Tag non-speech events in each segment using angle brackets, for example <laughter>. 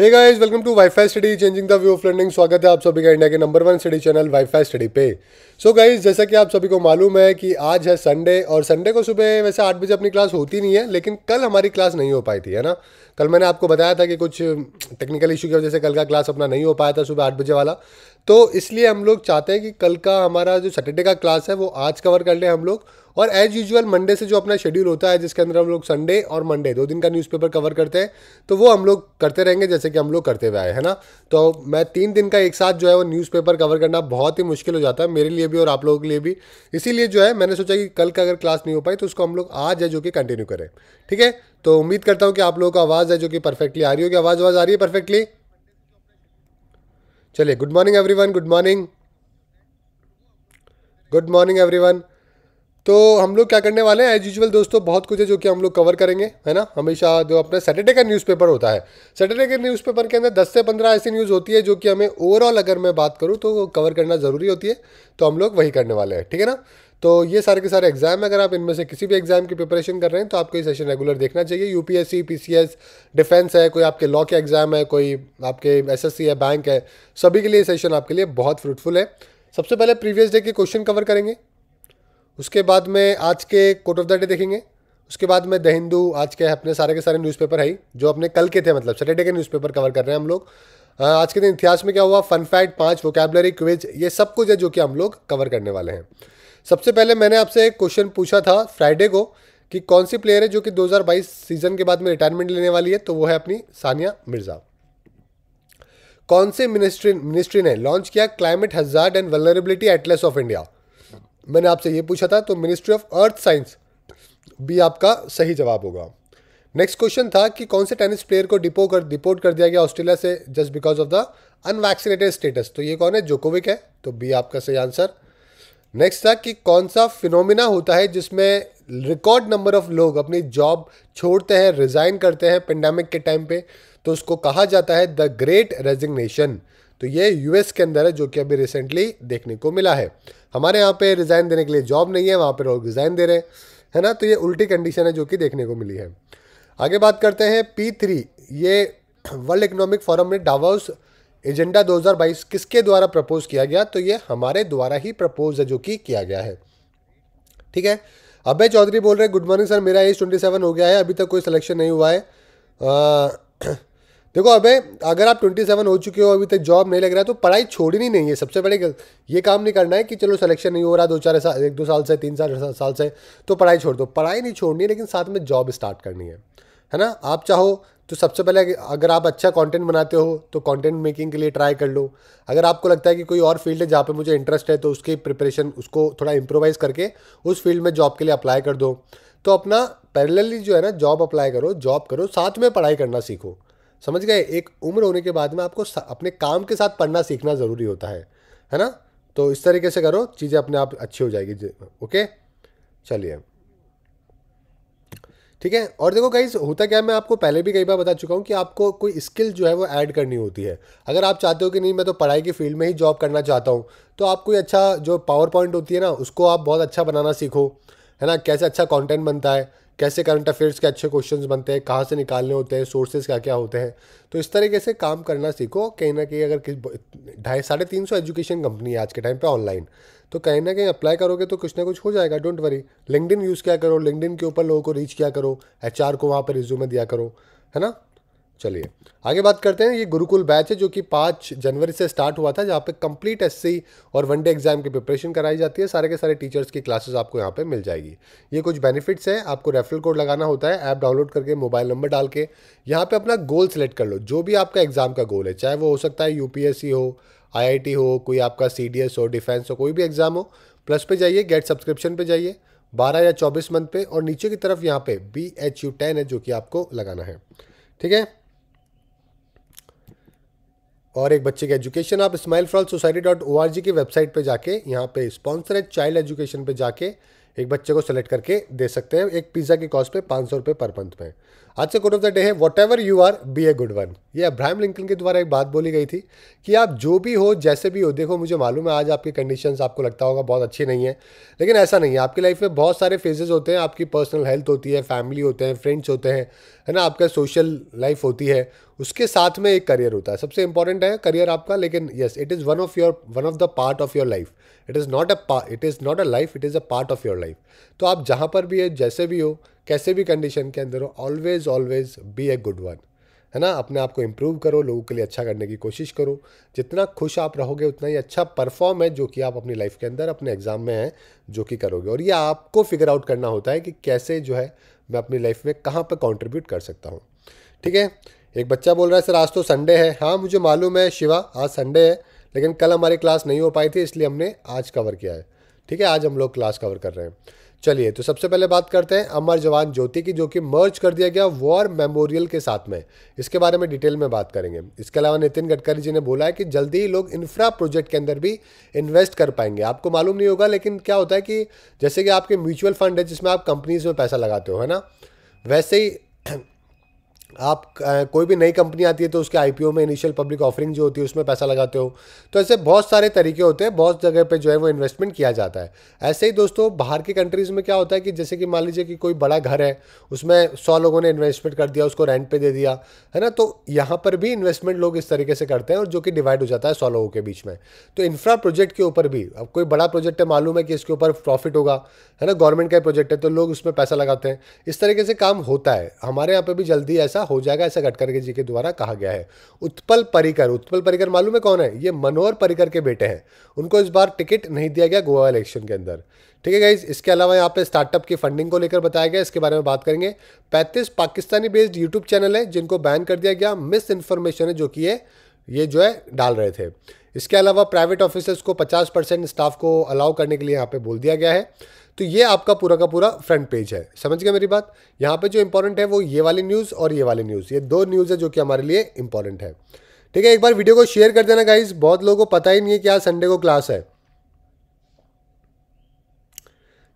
hey guys welcome to WiFi study changing the view of learning स्वागत है आप सभी का इंडिया के number one study channel WiFi study पे सो so गाइस जैसा कि आप सभी को मालूम है कि आज है संडे और संडे को सुबह वैसे आठ बजे अपनी क्लास होती नहीं है लेकिन कल हमारी क्लास नहीं हो पाई थी है ना कल मैंने आपको बताया था कि कुछ टेक्निकल इशू की वजह से कल का क्लास अपना नहीं हो पाया था सुबह आठ बजे वाला तो इसलिए हम लोग चाहते हैं कि कल का हमारा जो सैटरडे का क्लास है वो आज कवर कर लें हम लोग और एज यूजुअल मंडे से जो अपना शेड्यूल होता है जिसके अंदर हम लोग संडे और मंडे दो दिन का न्यूज़पेपर कवर करते हैं तो वो हम लोग करते रहेंगे जैसे कि हम लोग करते हुए आए है ना तो मैं तीन दिन का एक साथ जो है वो न्यूज़पेपर कवर करना बहुत ही मुश्किल हो जाता है मेरे लिए भी और आप लोगों के लिए भी इसीलिए जो है मैंने सोचा कि कल का अगर क्लास नहीं हो पाई तो उसको हम लोग आज है जो कि कंटिन्यू करें ठीक है तो उम्मीद करता हूँ कि आप लोगों का आवाज़ है जो कि परफेक्टली आ रही होगी आवाज़ आवाज़ आ रही है परफेक्टली चलिए good morning everyone good morning good morning everyone तो हम लोग क्या करने वाले हैं एज यूजल दोस्तों बहुत कुछ है जो कि हम लोग कवर करेंगे है ना हमेशा जो अपना सैटरडे का न्यूज़पेपर होता है सैटरडे के न्यूज़पेपर के अंदर 10 से 15 ऐसी न्यूज़ होती है जो कि हमें ओवरऑल अगर मैं बात करूँ तो कवर करना ज़रूरी होती है तो हम लोग वही करने वाले हैं ठीक है ना तो ये सारे के सारे एग्जाम अगर आप इनमें से किसी भी एग्जाम की प्रिपरेशन कर रहे हैं तो आपको ये सेशन रेगुलर देखना चाहिए यूपीएससी पीसीएस डिफेंस है कोई आपके लॉ के एग्जाम है कोई आपके एसएससी है बैंक है सभी के लिए सेशन आपके लिए बहुत फ्रूटफुल है सबसे पहले प्रीवियस डे के क्वेश्चन कवर करेंगे उसके बाद में आज के कोट ऑफ द डे देखेंगे उसके बाद में द हिंदू आज के अपने सारे के सारे न्यूज़पेपर है ही जो अपने कल के थे मतलब सैटरडे के न्यूज़पेपर कवर कर रहे हैं हम लोग आज के दिन इतिहास में क्या हुआ फन फैक्ट पाँच वोकेबलरी क्विज ये सब कुछ है जो कि हम लोग कवर करने वाले हैं सबसे पहले मैंने आपसे एक क्वेश्चन पूछा था फ्राइडे को कि कौन सी प्लेयर है जो कि 2022 सीजन के बाद में रिटायरमेंट लेने वाली है तो वो है अपनी सानिया मिर्ज़ा कौन से मिनिस्ट्री मिनिस्ट्री ने लॉन्च किया climate hazard and vulnerability atlas of India मैंने आपसे ये पूछा था तो मिनिस्ट्री ऑफ अर्थ साइंस भी आपका सही जवाब होगा नेक्स्ट क्वेश्चन था कि कौन से टेनिस प्लेयर को डिपो कर डिपोर्ट कर दिया गया ऑस्ट्रेलिया से just because of the unvaccinated status तो ये कौन है जोकोविक है तो बी आपका सही आंसर नेक्स्ट था कि कौन सा फिनोमिना होता है जिसमें रिकॉर्ड नंबर ऑफ लोग अपनी जॉब छोड़ते हैं रिज़ाइन करते हैं पेंडेमिक के टाइम पे तो उसको कहा जाता है द ग्रेट रेजिग्नेशन तो ये यूएस के अंदर है जो कि अभी रिसेंटली देखने को मिला है हमारे यहाँ पे रिज़ाइन देने के लिए जॉब नहीं है वहाँ पर लोग रिज़ाइन दे रहे हैं है ना तो ये उल्टी कंडीशन है जो कि देखने को मिली है आगे बात करते हैं पी थ्री ये वर्ल्ड इकोनॉमिक फोरम ने डावाउस एजेंडा 2022 किसके द्वारा प्रपोज किया गया तो ये हमारे द्वारा ही प्रपोज है जो कि किया गया है ठीक है अभय चौधरी बोल रहे गुड मॉर्निंग सर मेरा एज ट्वेंटी सेवन हो गया है अभी तक कोई सिलेक्शन नहीं हुआ है आ, <clears throat> देखो अबे अगर आप ट्वेंटी सेवन हो चुके हो अभी तक जॉब नहीं लग रहा है तो पढ़ाई छोड़नी नहीं है सबसे बड़ी ये काम नहीं करना है कि चलो सिलेक्शन नहीं हो रहा दो चार साल एक दो साल से तीन चार साल से तो पढ़ाई छोड़ दो पढ़ाई नहीं छोड़नी है लेकिन साथ में जॉब स्टार्ट करनी है है ना आप चाहो तो सबसे पहले अगर आप अच्छा कंटेंट बनाते हो तो कंटेंट मेकिंग के लिए ट्राई कर लो अगर आपको लगता है कि कोई और फील्ड है जहाँ पे मुझे इंटरेस्ट है तो उसकी प्रिपरेशन उसको थोड़ा इम्प्रोवाइज़ करके उस फील्ड में जॉब के लिए अप्लाई कर दो तो अपना पैरेलली जो है ना जॉब अप्लाई करो जॉब करो साथ में पढ़ाई करना सीखो समझ गए एक उम्र होने के बाद में आपको अपने काम के साथ पढ़ना सीखना ज़रूरी होता है है ना तो इस तरीके से करो चीज़ें अपने आप अच्छी हो जाएगी ओके चलिए ठीक है और देखो गाइज होता क्या है मैं आपको पहले भी कई बार बता चुका हूँ कि आपको कोई स्किल जो है वो ऐड करनी होती है अगर आप चाहते हो कि नहीं मैं तो पढ़ाई की फील्ड में ही जॉब करना चाहता हूँ तो आप कोई अच्छा जो पावर पॉइंट होती है ना उसको आप बहुत अच्छा बनाना सीखो है ना कैसे अच्छा कॉन्टेंट बनता है कैसे करंट अफेयर्स के अच्छे क्वेश्चन बनते हैं कहाँ से निकालने होते हैं सोर्सेज क्या क्या होते हैं तो इस तरीके से काम करना सीखो कहीं ना कहीं अगर ढाई साढ़े तीन सौ एजुकेशन कंपनी है आज के टाइम पे ऑनलाइन तो कहीं ना कहीं अप्लाई करोगे तो कुछ ना कुछ हो जाएगा डोंट वरी लिंकडिन यूज़ क्या करो लिंकडिन के ऊपर लोगों को रीच क्या करो एच को वहाँ पर रिज्यूमे दिया करो है ना चलिए आगे बात करते हैं ये गुरुकुल बैच है जो कि पाँच जनवरी से स्टार्ट हुआ था जहाँ पे कंप्लीट एस और वनडे एग्जाम की प्रिपरेशन कराई जाती है सारे के सारे टीचर्स की क्लासेस आपको यहाँ पे मिल जाएगी ये कुछ बेनिफिट्स हैं आपको रेफरल कोड लगाना होता है ऐप डाउनलोड करके मोबाइल नंबर डाल के यहाँ पर अपना गोल सेलेक्ट कर लो जो भी आपका एग्ज़ाम का गोल है चाहे वो हो सकता है यू हो आईआईटी हो कोई आपका सीडीएस हो डिफेंस हो कोई भी एग्ज़ाम हो प्लस पे जाइए गेट सब्सक्रिप्शन पे जाइए 12 या 24 मंथ पे और नीचे की तरफ यहाँ पे बी एच यू टेन है जो कि आपको लगाना है ठीक है और एक बच्चे की एजुकेशन आप स्माइल फ्रॉल society dot O R G की वेबसाइट पे जाके यहाँ पे स्पॉन्सर है चाइल्ड एजुकेशन पे जाके एक बच्चे को सेलेक्ट करके दे सकते हैं एक पिज़्ज़ा के कॉस्ट पे पाँच सौ रुपये पर मंथ में आज से कोट ऑफ द डे है whatever you are be a good one ये अब्राहम लिंकन के द्वारा एक बात बोली गई थी कि आप जो भी हो जैसे भी हो देखो मुझे मालूम है आज आपकी कंडीशन आपको लगता होगा बहुत अच्छी नहीं है लेकिन ऐसा नहीं है आपकी लाइफ में बहुत सारे फेजेस होते हैं आपकी पर्सनल हेल्थ होती है फैमिली होते हैं फ्रेंड्स होते हैं है ना आपका सोशल लाइफ होती है उसके साथ में एक करियर होता है सबसे इंपॉर्टेंट है करियर आपका लेकिन yes it is one of your one of the part of your life it is not a it is not a life it is a part of your life तो आप जहाँ पर भी है जैसे भी हो कैसे भी कंडीशन के अंदर हो always always be a good one है ना अपने आप को इम्प्रूव करो लोगों के लिए अच्छा करने की कोशिश करो जितना खुश आप रहोगे उतना ही अच्छा परफॉर्म है जो कि आप अपनी लाइफ के अंदर अपने एग्ज़ाम में हैं जो कि करोगे और ये आपको फिगर आउट करना होता है कि कैसे जो है मैं अपनी लाइफ में कहाँ पर कॉन्ट्रीब्यूट कर सकता हूँ ठीक है एक बच्चा बोल रहा है सर आज तो संडे है हाँ मुझे मालूम है शिवा आज संडे है लेकिन कल हमारी क्लास नहीं हो पाई थी इसलिए हमने आज कवर किया है ठीक है आज हम लोग क्लास कवर कर रहे हैं चलिए तो सबसे पहले बात करते हैं अमर जवान ज्योति की जो कि मर्ज कर दिया गया वॉर मेमोरियल के साथ में इसके बारे में डिटेल में बात करेंगे इसके अलावा नितिन गडकरी जी ने बोला है कि जल्दी ही लोग इंफ्रा प्रोजेक्ट के अंदर भी इन्वेस्ट कर पाएंगे आपको मालूम नहीं होगा लेकिन क्या होता है कि जैसे कि आपके म्यूचुअल फंड है जिसमें आप कंपनीज में पैसा लगाते हो है ना वैसे ही आप कोई भी नई कंपनी आती है तो उसके आईपीओ में इनिशियल पब्लिक ऑफरिंग जो होती है उसमें पैसा लगाते हो तो ऐसे बहुत सारे तरीके होते हैं बहुत जगह पे जो है वो इन्वेस्टमेंट किया जाता है ऐसे ही दोस्तों बाहर की कंट्रीज़ में क्या होता है कि जैसे कि मान लीजिए कि कोई बड़ा घर है उसमें सौ लोगों ने इन्वेस्टमेंट कर दिया उसको रेंट पर दे दिया है ना तो यहाँ पर भी इन्वेस्टमेंट लोग इस तरीके से करते हैं और जो कि डिवाइड हो जाता है सौ लोगों के बीच में तो इंफ्रा प्रोजेक्ट के ऊपर भी अब कोई बड़ा प्रोजेक्ट है मालूम है कि इसके ऊपर प्रॉफिट होगा है ना गवर्नमेंट का प्रोजेक्ट है तो लोग उसमें पैसा लगाते हैं इस तरीके से काम होता है हमारे यहाँ पर भी जल्दी ऐसा हो जाएगा ऐसा गटकरगे जी के द्वारा कहा गया है उत्पल परिकर उत्पल परिकर मालूम है कौन है ये मनोहर परिकर के बेटे हैं उनको इस बार टिकट नहीं दिया गया गोवा इलेक्शन के अंदर ठीक है गाइज इसके अलावा यहाँ पे स्टार्टअप की फंडिंग को लेकर बताया गया इसके बारे में बात करेंगे 35 पाकिस्तानी बेस्ड यूट्यूब चैनल है जिनको बैन कर दिया गया मिस इन्फॉर्मेशन है जो कि है ये जो है डाल रहे थे इसके अलावा प्राइवेट ऑफिसर्स को 50 परसेंट स्टाफ को अलाउ करने के लिए यहाँ पे बोल दिया गया है तो ये आपका पूरा का पूरा फ्रंट पेज है समझ गए मेरी बात यहाँ पे जो इंपॉर्टेंट है वो ये वाली न्यूज़ और ये वाली न्यूज़ ये दो न्यूज़ है जो कि हमारे लिए इंपॉर्टेंट है ठीक है एक बार वीडियो को शेयर कर देना गाइज बहुत लोगों को पता ही नहीं है कि आज संडे को क्लास है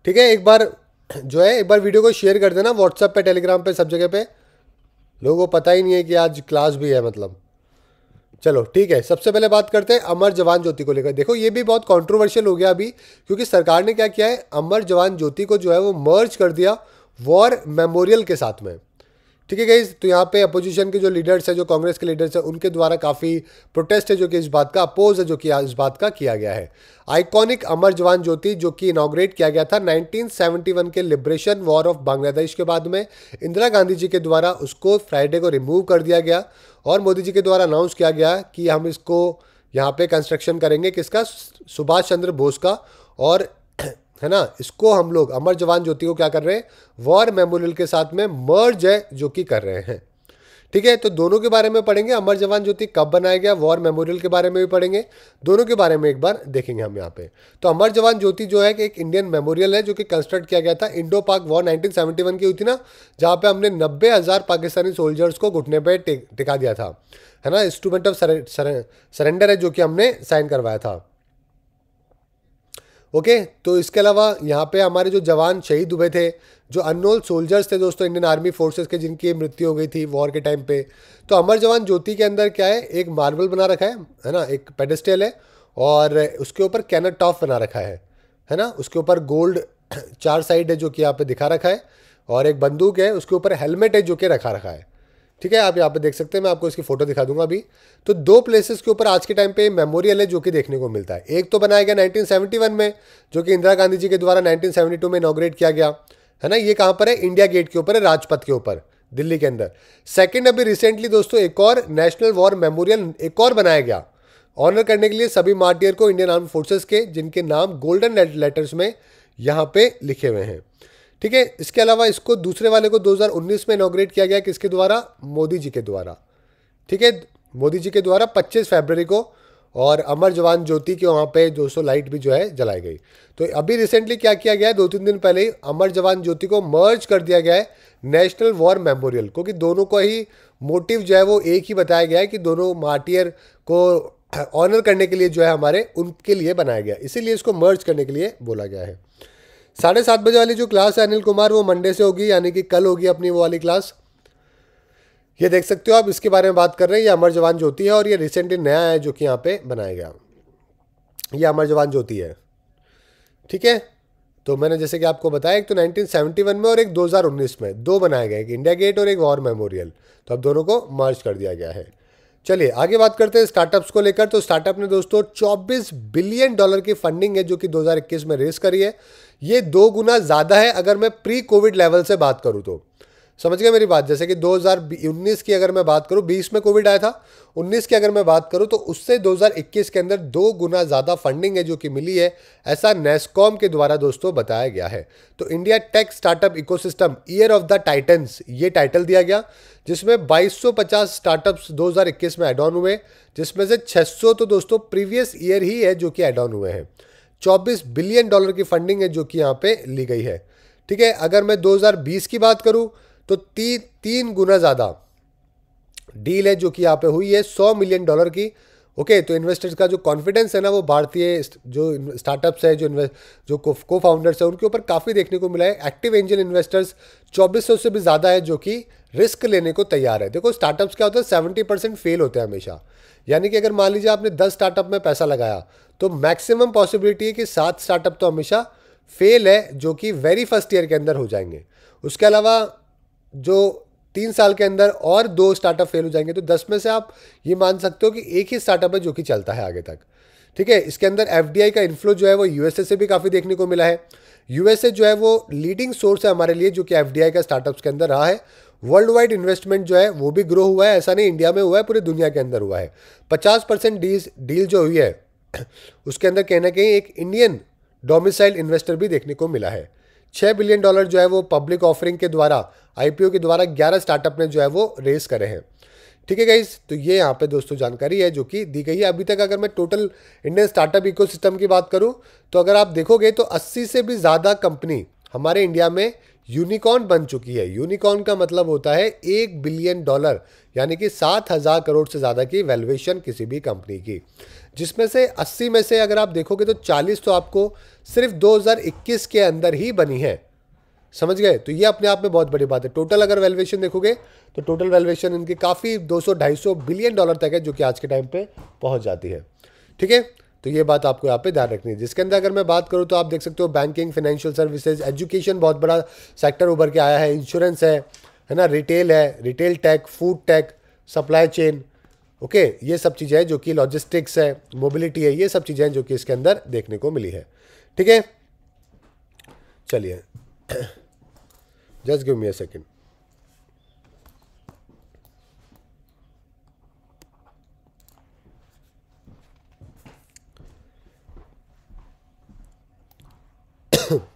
ठीक है एक बार जो है एक बार वीडियो को शेयर कर देना व्हाट्सएप पे टेलीग्राम पे सब जगह पे लोगों को पता ही नहीं है कि आज क्लास भी है मतलब चलो ठीक है सबसे पहले बात करते हैं अमर जवान ज्योति को लेकर देखो ये भी बहुत कंट्रोवर्शियल हो गया अभी क्योंकि सरकार ने क्या किया है अमर जवान ज्योति को जो है वो मर्ज कर दिया वॉर मेमोरियल के साथ में ठीक है गई तो यहाँ पे अपोजिशन के जो लीडर्स है जो कांग्रेस के लीडर्स है उनके द्वारा काफ़ी प्रोटेस्ट है जो कि इस बात का अपोज है जो कि इस बात का किया गया है आइकॉनिक अमर जवान ज्योति जो कि इनाग्रेट किया गया था 1971 के लिबरेशन वॉर ऑफ बांग्लादेश के बाद में इंदिरा गांधी जी के द्वारा उसको फ्राइडे को रिमूव कर दिया गया और मोदी जी के द्वारा अनाउंस किया गया कि हम इसको यहाँ पे कंस्ट्रक्शन करेंगे किसका सुभाष चंद्र बोस का और है ना इसको हम लोग अमर जवान ज्योति को क्या कर रहे हैं वॉर मेमोरियल के साथ में मर्ज है जो कि कर रहे हैं ठीक है तो दोनों के बारे में पढ़ेंगे अमर जवान ज्योति कब बनाया गया वॉर मेमोरियल के बारे में भी पढ़ेंगे दोनों के बारे में एक बार देखेंगे हम यहाँ पे तो अमर जवान ज्योति जो है कि एक इंडियन मेमोरियल है जो कि कंस्ट्रक्ट किया गया था इंडो पाक वॉर 1971 की हुई थी ना जहाँ पे हमने नब्बे हज़ार पाकिस्तानी सोल्जर्स को घुटने पर टिका दिया था है ना इंस्ट्रूमेंट ऑफ सरेंडर है जो कि हमने साइन करवाया था ओके तो इसके अलावा यहाँ पे हमारे जो जवान शहीद हुए थे जो अनोल सोल्जर्स थे दोस्तों इंडियन आर्मी फोर्सेस के जिनकी मृत्यु हो गई थी वॉर के टाइम पे तो अमर जवान ज्योति के अंदर क्या है एक मार्बल बना रखा है है ना एक पेडेस्टल है और उसके ऊपर कैनट टॉप बना रखा है है ना उसके ऊपर गोल्ड <clears throat> चार साइड है जो कि यहाँ पे दिखा रखा है और एक बंदूक है उसके ऊपर हेलमेट है जो कि रखा रखा है ठीक है आप यहाँ पे देख सकते हैं मैं आपको इसकी फोटो दिखा दूंगा अभी तो दो प्लेसेस के ऊपर आज के टाइम पे मेमोरियल है जो कि देखने को मिलता है एक तो बनाया गया 1971 में जो कि इंदिरा गांधी जी के द्वारा 1972 में इनोग्रेट किया गया है ना ये कहाँ पर है इंडिया गेट के ऊपर है राजपथ के ऊपर दिल्ली के अंदर सेकेंड अभी रिसेंटली दोस्तों एक और नेशनल वॉर मेमोरियल एक और बनाया गया ऑनर करने के लिए सभी मार्टियर को इंडियन आर्म फोर्सेज के जिनके नाम गोल्डन लेटर्स में यहाँ पे लिखे हुए हैं ठीक है इसके अलावा इसको दूसरे वाले को 2019 में इनोग्रेट किया गया किसके द्वारा मोदी जी के द्वारा ठीक है मोदी जी के द्वारा 25 फरवरी को और अमर जवान ज्योति के वहाँ पे 200 लाइट भी जो है जलाई गई तो अभी रिसेंटली क्या किया गया है दो तीन दिन पहले ही अमर जवान ज्योति को मर्ज कर दिया गया है नेशनल वॉर मेमोरियल क्योंकि दोनों का ही मोटिव जो है वो एक ही बताया गया है कि दोनों मार्टियर को ऑनर करने के लिए जो है हमारे उनके लिए बनाया गया इसीलिए इसको मर्ज करने के लिए बोला गया है साढ़े सात बजे वाली जो क्लास है अनिल कुमार वो मंडे से होगी यानी कि कल होगी अपनी वो वाली क्लास ये देख सकते हो आप इसके बारे में बात कर रहे हैं ये अमर जवान ज्योति है और ये रिसेंटली नया है जो कि यहाँ पे बनाया गया ये अमर जवान ज्योति है ठीक है तो मैंने जैसे कि आपको बताया एक तो 1971 में और एक 2019 में दो बनाए गए एक इंडिया गेट और एक वॉर मेमोरियल तो अब दोनों को मर्ज कर दिया गया है चलिए आगे बात करते हैं स्टार्टअप्स को लेकर तो स्टार्टअप ने दोस्तों 24 बिलियन डॉलर की फंडिंग है जो कि 2021 में रेस करी है ये दो गुना ज़्यादा है अगर मैं प्री कोविड लेवल से बात करूँ तो समझ गए मेरी बात जैसे कि 2019 की अगर मैं बात करूँ 20 में कोविड आया था 19 की अगर मैं बात करूँ तो उससे 2021 के अंदर दो गुना ज़्यादा फंडिंग है जो कि मिली है ऐसा नेस्कॉम के द्वारा दोस्तों बताया गया है तो India tech startup ecosystem year of the titans ये टाइटल दिया गया जिसमें 2250 स्टार्टअप्स 2021 में एड ऑन हुए जिसमें से 600 तो दोस्तों प्रीवियस ईयर ही है जो कि एड ऑन हुए हैं 24 बिलियन डॉलर की फंडिंग है जो कि यहाँ पे ली गई है ठीक है अगर मैं 2020 की बात करूँ तो ती, तीन गुना ज़्यादा डील है जो कि यहाँ पे हुई है 100 मिलियन डॉलर की ओके तो इन्वेस्टर्स का जो कॉन्फिडेंस है ना वो भारतीय जो स्टार्टअप्स है जो जो को फाउंडर्स है उनके ऊपर काफ़ी देखने को मिला है एक्टिव एंजल इन्वेस्टर्स चौबीस से भी ज़्यादा है जो कि रिस्क लेने को तैयार है देखो स्टार्टअप्स क्या होता है सेवेंटी फेल होते हैं हमेशा यानी कि अगर मान लीजिए आपने दस स्टार्टअप में पैसा लगाया तो मैक्सिमम पॉसिबिलिटी है कि सात स्टार्टअप तो हमेशा फेल है जो कि वेरी फर्स्ट ईयर के अंदर हो जाएंगे उसके अलावा जो तीन साल के अंदर और दो स्टार्टअप फेल हो जाएंगे तो दस में से आप ये मान सकते हो कि एक ही स्टार्टअप है जो कि चलता है आगे तक ठीक है इसके अंदर एफ का इन्फ्लो जो है वो यूएसए से भी काफ़ी देखने को मिला है यूएसए जो है वो लीडिंग सोर्स है हमारे लिए जो कि एफ का स्टार्टअप्स के अंदर रहा है वर्ल्ड वाइड इन्वेस्टमेंट जो है वो भी ग्रो हुआ है ऐसा नहीं इंडिया में हुआ है पूरी दुनिया के अंदर हुआ है पचास परसेंट डील जो हुई है उसके अंदर कहीं ना कहीं एक इंडियन डोमिसाइल इन्वेस्टर भी देखने को मिला है छः बिलियन डॉलर जो है वो पब्लिक ऑफरिंग के द्वारा आई के द्वारा ग्यारह स्टार्टअप ने जो है वो रेस करे हैं ठीक है गाइज तो ये यहाँ पे दोस्तों जानकारी है जो कि दी गई है अभी तक अगर मैं टोटल इंडियन स्टार्टअप इकोसिस्टम की बात करूँ तो अगर आप देखोगे तो 80 से भी ज़्यादा कंपनी हमारे इंडिया में यूनिकॉर्न बन चुकी है यूनिकॉर्न का मतलब होता है एक बिलियन डॉलर यानी कि सात हज़ार करोड़ से ज़्यादा की वैल्यूएशन किसी भी कंपनी की जिसमें से 80 में से अगर आप देखोगे तो 40 तो आपको सिर्फ 2021 के अंदर ही बनी है समझ गए तो ये अपने आप में बहुत बड़ी बात है टोटल अगर वैल्यूएशन देखोगे तो टोटल वैल्यूएशन इनकी काफ़ी 200-250 बिलियन डॉलर तक है जो कि आज के टाइम पे पहुंच जाती है ठीक है तो ये बात आपको यहाँ पे ध्यान रखनी है जिसके अंदर अगर मैं बात करूँ तो आप देख सकते हो बैंकिंग फाइनेंशियल सर्विसेज एजुकेशन बहुत बड़ा सेक्टर उभर के आया है इंश्योरेंस है है ना रिटेल है retail tech food tech supply chain okay ये सब चीज़ें जो कि लॉजिस्टिक्स है मोबिलिटी है ये सब चीज़ें हैं जो कि इसके अंदर देखने को मिली है ठीक है चलिए just give me a second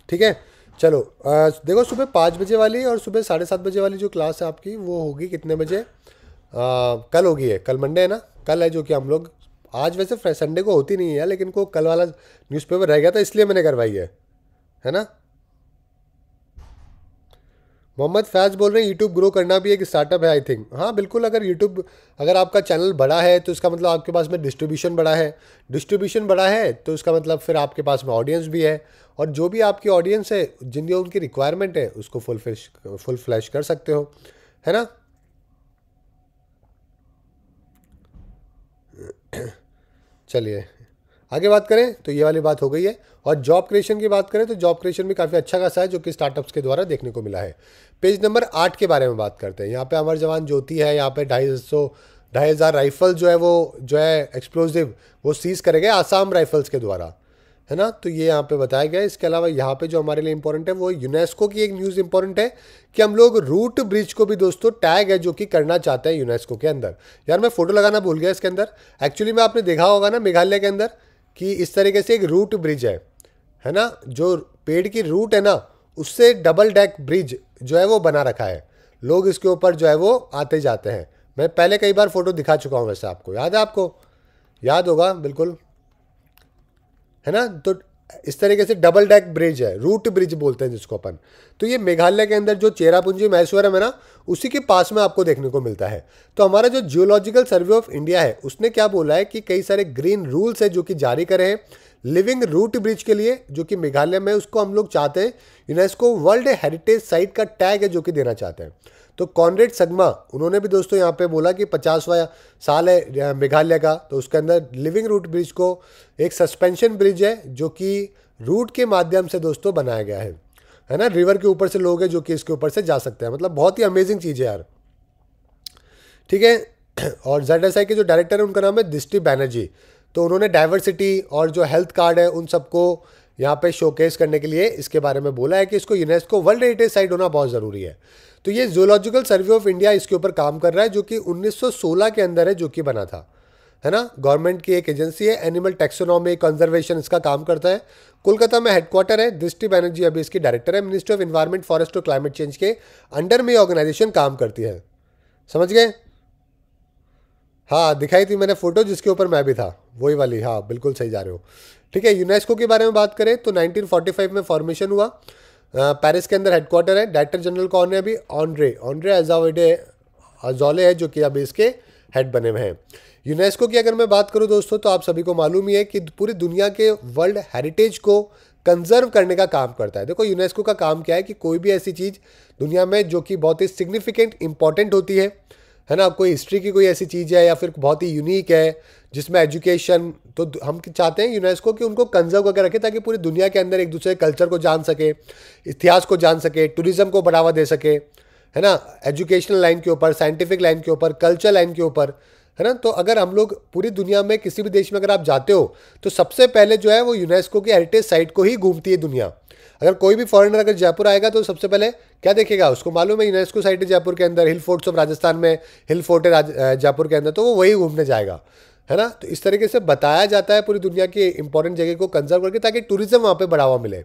ठीक है चलो आ, देखो सुबह पाँच बजे वाली और सुबह साढ़े सात बजे वाली जो क्लास है आपकी वो होगी कितने बजे कल होगी है कल मंडे है ना कल है जो कि हम लोग आज वैसे संडे को होती नहीं है लेकिन को कल वाला न्यूज़पेपर रह गया था इसलिए मैंने करवाई है है ना मोहम्मद फैज़ बोल रहे हैं यूट्यूब ग्रो करना भी एक स्टार्टअप है आई थिंक हाँ बिल्कुल अगर यूट्यूब अगर आपका चैनल बड़ा है तो इसका मतलब आपके पास में डिस्ट्रीब्यूशन बड़ा है डिस्ट्रीब्यूशन बड़ा है तो इसका मतलब फिर आपके पास में ऑडियंस भी है और जो भी आपकी ऑडियंस है जिन उनकी रिक्वायरमेंट है उसको फुल फुल फ्लैश कर सकते हो है ना <clears throat> चलिए आगे बात करें तो ये वाली बात हो गई है और जॉब क्रिएशन की बात करें तो जॉब क्रिएशन भी काफ़ी अच्छा खासा है जो कि स्टार्टअप्स के द्वारा देखने को मिला है पेज नंबर आठ के बारे में बात करते हैं यहाँ पे अमर जवान ज्योति है यहाँ पे ढाई सौ ढाई हज़ार राइफल जो है वो जो है एक्सप्लोजिव वो सीज़ करेंगे आसाम राइफल्स के द्वारा है ना तो ये यहाँ पे बताया गया इसके अलावा यहाँ पे जो हमारे लिए इंपॉर्टेंट है वो यूनेस्को की एक न्यूज़ इंपॉर्टेंट है कि हम लोग रूट ब्रिज को भी दोस्तों टैग है जो कि करना चाहते हैं यूनेस्को के अंदर यार मैं फ़ोटो लगाना भूल गया इसके अंदर एक्चुअली में आपने देखा होगा ना मेघालय के अंदर कि इस तरीके से एक रूट ब्रिज है है ना जो पेड़ की रूट है ना उससे डबल डेक ब्रिज जो है वो बना रखा है लोग इसके ऊपर जो है वो आते जाते हैं मैं पहले कई बार फ़ोटो दिखा चुका हूँ वैसे आपको याद है आपको याद होगा बिल्कुल है ना तो इस तरीके से डबल डेक ब्रिज है रूट ब्रिज बोलते हैं जिसको अपन तो ये मेघालय के अंदर जो चेरापुंजी महेश्वर है ना उसी के पास में आपको देखने को मिलता है तो हमारा जो जियोलॉजिकल सर्वे ऑफ इंडिया है उसने क्या बोला है कि कई सारे ग्रीन रूल्स है जो कि जारी करे हैं लिविंग रूट ब्रिज के लिए जो कि मेघालय में उसको हम लोग चाहते हैं यूनेस्को वर्ल्ड हेरिटेज साइट का टैग है जो कि देना चाहते हैं तो कॉनरेड सगमा उन्होंने भी दोस्तों यहाँ पे बोला कि पचासवा साल है मेघालय का तो उसके अंदर लिविंग रूट ब्रिज को एक सस्पेंशन ब्रिज है जो कि रूट के माध्यम से दोस्तों बनाया गया है है ना रिवर के ऊपर से लोग हैं जो कि इसके ऊपर से जा सकते हैं मतलब बहुत ही अमेजिंग चीज़ है यार ठीक है <clears throat> और जेड एस आई के जो डायरेक्टर हैं उनका नाम है दृष्टि बैनर्जी तो उन्होंने डाइवर्सिटी और जो हेल्थ कार्ड है उन सबको यहाँ पे शोकेस करने के लिए इसके बारे में बोला है कि इसको यूनेस्को वर्ल्ड हेरिटेज साइट होना बहुत ज़रूरी है तो ये जोलॉजिकल सर्वे ऑफ इंडिया इसके ऊपर काम कर रहा है जो कि 1916 के अंदर है जो कि बना था है ना गवर्नमेंट की एक एजेंसी है एनिमल टेक्सोनॉमी कंजर्वेशन इसका काम करता है कोलकाता में हेडक्वार्टर है दृष्टि बैनर्जी अभी इसकी डायरेक्टर है मिनिस्ट्री ऑफ इन्वायरमेंट फॉरेस्ट और क्लाइमेट चेंज के अंडर में ऑर्गेनाइजेशन काम करती है समझ गए हाँ दिखाई थी मैंने फ़ोटो जिसके ऊपर मैं भी था वही वाली हाँ बिल्कुल सही जा रहे हो ठीक है यूनेस्को के बारे में बात करें तो 1945 में फॉर्मेशन हुआ पेरिस के अंदर हेडक्वार्टर है डायरेक्टर जनरल कौन है अभी ऑनड्रे ऑनड्रे एजावेडे अजोले है जो कि अब इसके हेड बने हुए हैं यूनेस्को की अगर मैं बात करूं दोस्तों तो आप सभी को मालूम ही है कि पूरी दुनिया के वर्ल्ड हेरिटेज को कंजर्व करने का काम करता है देखो यूनेस्को का काम क्या है कि कोई भी ऐसी चीज़ दुनिया में जो कि बहुत ही सिग्निफिकेंट इंपॉर्टेंट होती है है ना कोई हिस्ट्री की कोई ऐसी चीज़ है या फिर बहुत ही यूनिक है जिसमें एजुकेशन तो हम चाहते हैं यूनेस्को कि उनको कंजर्व करके रखें ताकि पूरी दुनिया के अंदर एक दूसरे कल्चर को जान सके इतिहास को जान सके टूरिज़्म को बढ़ावा दे सके है ना एजुकेशनल लाइन के ऊपर साइंटिफिक लाइन के ऊपर कल्चर लाइन के ऊपर है ना तो अगर हम लोग पूरी दुनिया में किसी भी देश में अगर आप जाते हो तो सबसे पहले जो है वो यूनेस्को की हेरिटेज साइट को ही घूमती है दुनिया अगर कोई भी फॉरेनर अगर जयपुर आएगा तो सबसे पहले क्या देखेगा उसको मालूम है यूनेस्को साइट है जयपुर के अंदर हिल फोर्ट्स ऑफ राजस्थान में हिल फोर्ट है जयपुर के अंदर तो वो वही घूमने जाएगा है ना तो इस तरीके से बताया जाता है पूरी दुनिया की इंपॉर्टेंट जगह को कंजर्व करके ताकि टूरिज्म वहाँ पर बढ़ावा मिले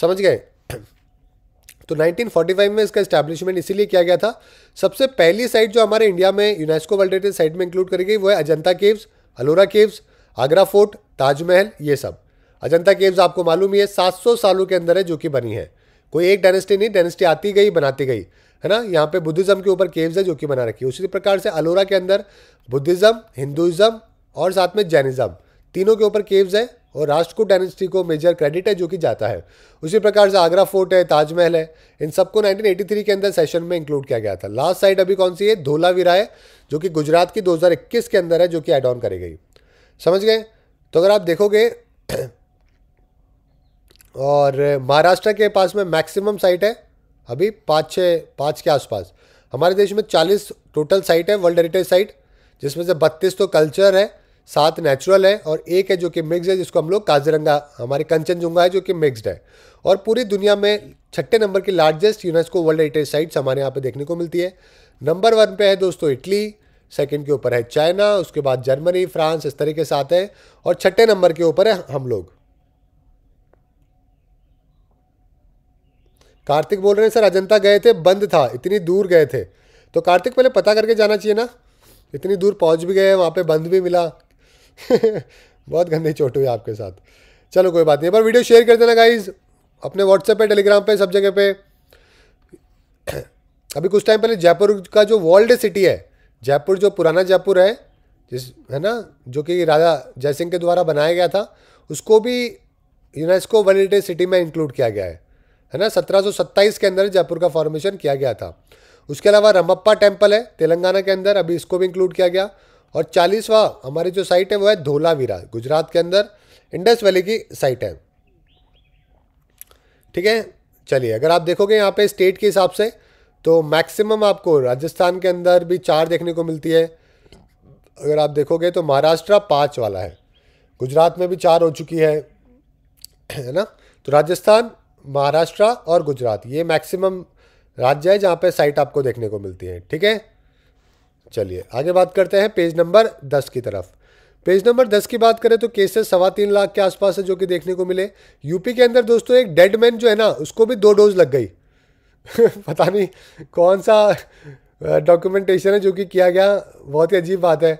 समझ गए <clears throat> तो 1945 में इसका इस्टेब्लिशमेंट इसीलिए किया गया था सबसे पहली साइट जो हमारे इंडिया में यूनेस्को वर्ल्ड हेरिटेज साइट में इंक्लूड करी गई वो है Ajanta caves Ellora caves Agra fort Taj Mahal ये सब अजंता केव्स आपको मालूम ही है 700 सालों के अंदर है जो कि बनी है कोई एक डायनेस्टी नहीं डायनेस्टी आती गई बनाती गई है ना यहाँ पे बुद्धिज्म के ऊपर केव्स है जो कि बना रखी है उसी प्रकार से अलोरा के अंदर बुद्धिज्म हिंदुज़म और साथ में जैनिज़्म तीनों के ऊपर केव्स है और राष्ट्रकूट डायनेस्टी को मेजर क्रेडिट है जो कि जाता है उसी प्रकार से आगरा फोर्ट है ताजमहल है इन सबको 1983 के अंदर सेशन में इंक्लूड किया गया था लास्ट साइड अभी कौन सी है धोलावीरा है जो कि गुजरात की 2021 के अंदर है जो कि एड ऑन करी गई समझ गए तो अगर आप देखोगे और महाराष्ट्र के पास में मैक्सिमम साइट है अभी पाँच छः पाँच के आसपास हमारे देश में चालीस टोटल साइट है वर्ल्ड हेरिटेज साइट जिसमें से बत्तीस तो कल्चर है सात नेचुरल है और एक है जो कि मिक्स है जिसको हम लोग काजिरंगा हमारे कंचनजुंगा है जो कि मिक्सड है और पूरी दुनिया में छठे नंबर की largest UNESCO world heritage sites हमारे यहाँ पे देखने को मिलती है नंबर वन पे है दोस्तों इटली सेकंड के ऊपर है चाइना उसके बाद जर्मनी फ्रांस इस तरीके से आते हैं और छठे नंबर के ऊपर है हम लोग कार्तिक बोल रहे हैं सर अजंता गए थे बंद था इतनी दूर गए थे तो कार्तिक पहले पता करके जाना चाहिए ना इतनी दूर पहुंच भी गए वहाँ पे बंद भी मिला <laughs> बहुत गंदे चोट हुई आपके साथ चलो कोई बात नहीं पर वीडियो शेयर कर देना गाइज अपने व्हाट्सएप पे टेलीग्राम पे सब जगह पे <clears throat> अभी कुछ टाइम पहले जयपुर का जो वर्ल्ड सिटी है जयपुर जो पुराना जयपुर है जिस है ना जो कि राजा जयसिंह के द्वारा बनाया गया था उसको भी यूनेस्को वर्ल्ड सिटी में इंक्लूड किया गया है है ना 1727 के अंदर जयपुर का फॉर्मेशन किया गया था उसके अलावा रमप्पा टेम्पल है तेलंगाना के अंदर अभी इसको भी इंक्लूड किया गया और चालीसवा हमारी जो साइट है वो है धोलावीरा गुजरात के अंदर इंडस वैली की साइट है ठीक है चलिए अगर आप देखोगे यहाँ पे स्टेट के हिसाब से तो मैक्सिमम आपको राजस्थान के अंदर भी चार देखने को मिलती है अगर आप देखोगे तो महाराष्ट्र पाँच वाला है गुजरात में भी चार हो चुकी है है ना तो राजस्थान महाराष्ट्र और गुजरात ये मैक्सिमम राज्य है जहाँ पे साइट आपको देखने को मिलती है ठीक है चलिए आगे बात करते हैं पेज नंबर दस की तरफ पेज नंबर दस की बात करें तो केसेस सवा तीन लाख के आसपास है जो कि देखने को मिले यूपी के अंदर दोस्तों एक डेड मैन जो है ना उसको भी दो डोज लग गई <laughs> पता नहीं कौन सा डॉक्यूमेंटेशन है जो कि किया गया बहुत ही अजीब बात है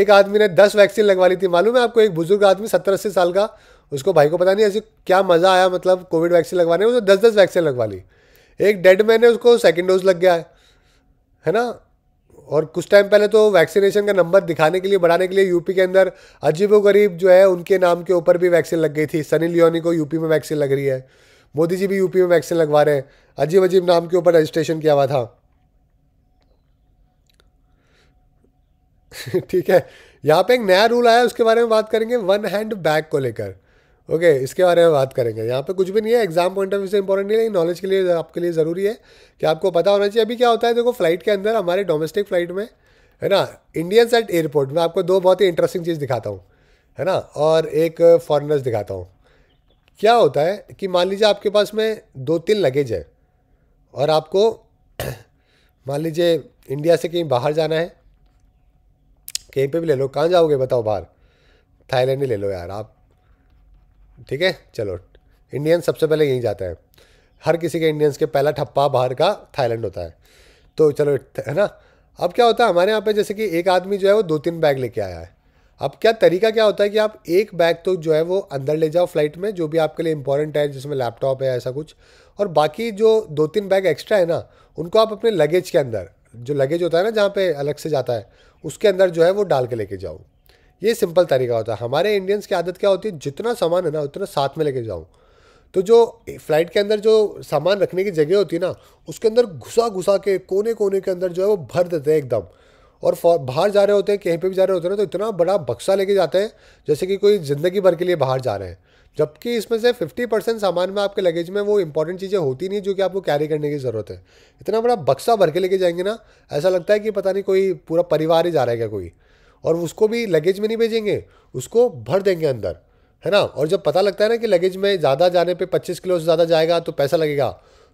एक आदमी ने दस वैक्सीन लगवा ली थी मालूम है आपको एक बुजुर्ग आदमी सत्तर अस्सी साल का उसको भाई को पता नहीं ऐसे क्या मज़ा आया मतलब कोविड वैक्सीन लगवाने में उसने दस दस वैक्सीन लगवा ली एक डेड मैन है उसको सेकेंड डोज लग गया है है ना और कुछ टाइम पहले तो वैक्सीनेशन का नंबर दिखाने के लिए बढ़ाने के लिए यूपी के अंदर अजीब गरीब जो है उनके नाम के ऊपर भी वैक्सीन लग गई थी सनी लियोनी को यूपी में वैक्सीन लग रही है मोदी जी भी यूपी में वैक्सीन लगवा रहे हैं अजीब अजीब नाम के ऊपर रजिस्ट्रेशन किया हुआ था <laughs> ठीक है यहाँ पे एक नया रूल आया उसके बारे में बात करेंगे वन हैंड बैग को लेकर ओके okay, इसके बारे में बात करेंगे यहाँ पे कुछ भी नहीं है एग्जाम पॉइंट ऑफ व्यू से इंपॉर्टेंट नहीं है नॉलेज के लिए आपके लिए ज़रूरी है कि आपको पता होना चाहिए अभी क्या होता है देखो फ्लाइट के अंदर हमारे डोमेस्टिक फ्लाइट में है ना इंडियंस एट एयरपोर्ट में आपको दो बहुत ही इंटरेस्टिंग चीज़ दिखाता हूँ है ना और एक फॉरनर्स दिखाता हूँ क्या होता है कि मान लीजिए आपके पास में दो तीन लगेज है और आपको <clears throat> मान लीजिए इंडिया से कहीं बाहर जाना है कहीं पे भी ले लो कहाँ जाओगे बताओ बाहर थाईलैंड ही ले लो यार आप ठीक है चलो इंडियन सबसे पहले यहीं जाता है हर किसी के इंडियंस के पहला ठप्पा बाहर का थाईलैंड होता है तो चलो है ना अब क्या होता है हमारे यहाँ पे जैसे कि एक आदमी जो है वो दो तीन बैग लेके आया है अब क्या तरीका क्या होता है कि आप एक बैग तो जो है वो अंदर ले जाओ फ्लाइट में जो भी आपके लिए इंपॉर्टेंट है जिसमें लैपटॉप है ऐसा कुछ और बाकी जो दो तीन बैग एक्स्ट्रा है ना उनको आप अपने लगेज के अंदर जो लगेज होता है ना जहाँ पे अलग से जाता है उसके अंदर जो है वो डाल के लेके जाओ ये सिंपल तरीका होता है हमारे इंडियंस की आदत क्या होती है जितना सामान है ना उतना साथ में लेके जाऊँ तो जो फ्लाइट के अंदर जो सामान रखने की जगह होती है ना उसके अंदर घुसा घुसा के कोने कोने के अंदर जो है वो भर देते हैं एकदम और बाहर जा रहे होते हैं कहीं पे भी जा रहे होते हैं ना तो इतना बड़ा बक्सा लेके जाते हैं जैसे कि कोई ज़िंदगी भर के लिए बाहर जा रहे हैं जबकि इसमें से 50 परसेंट सामान में आपके लगेज में वो इंपॉर्टेंट चीज़ें होती नहीं जो कि आपको कैरी करने की ज़रूरत है इतना बड़ा बक्सा भर के लेके जाएंगे ना ऐसा लगता है कि पता नहीं कोई पूरा परिवार ही जा रहा है क्या कोई और उसको भी लगेज में नहीं भेजेंगे उसको भर देंगे अंदर है ना और जब पता लगता है ना कि लगेज में ज़्यादा जाने पे 25 किलो से ज़्यादा जाएगा तो पैसा लगेगा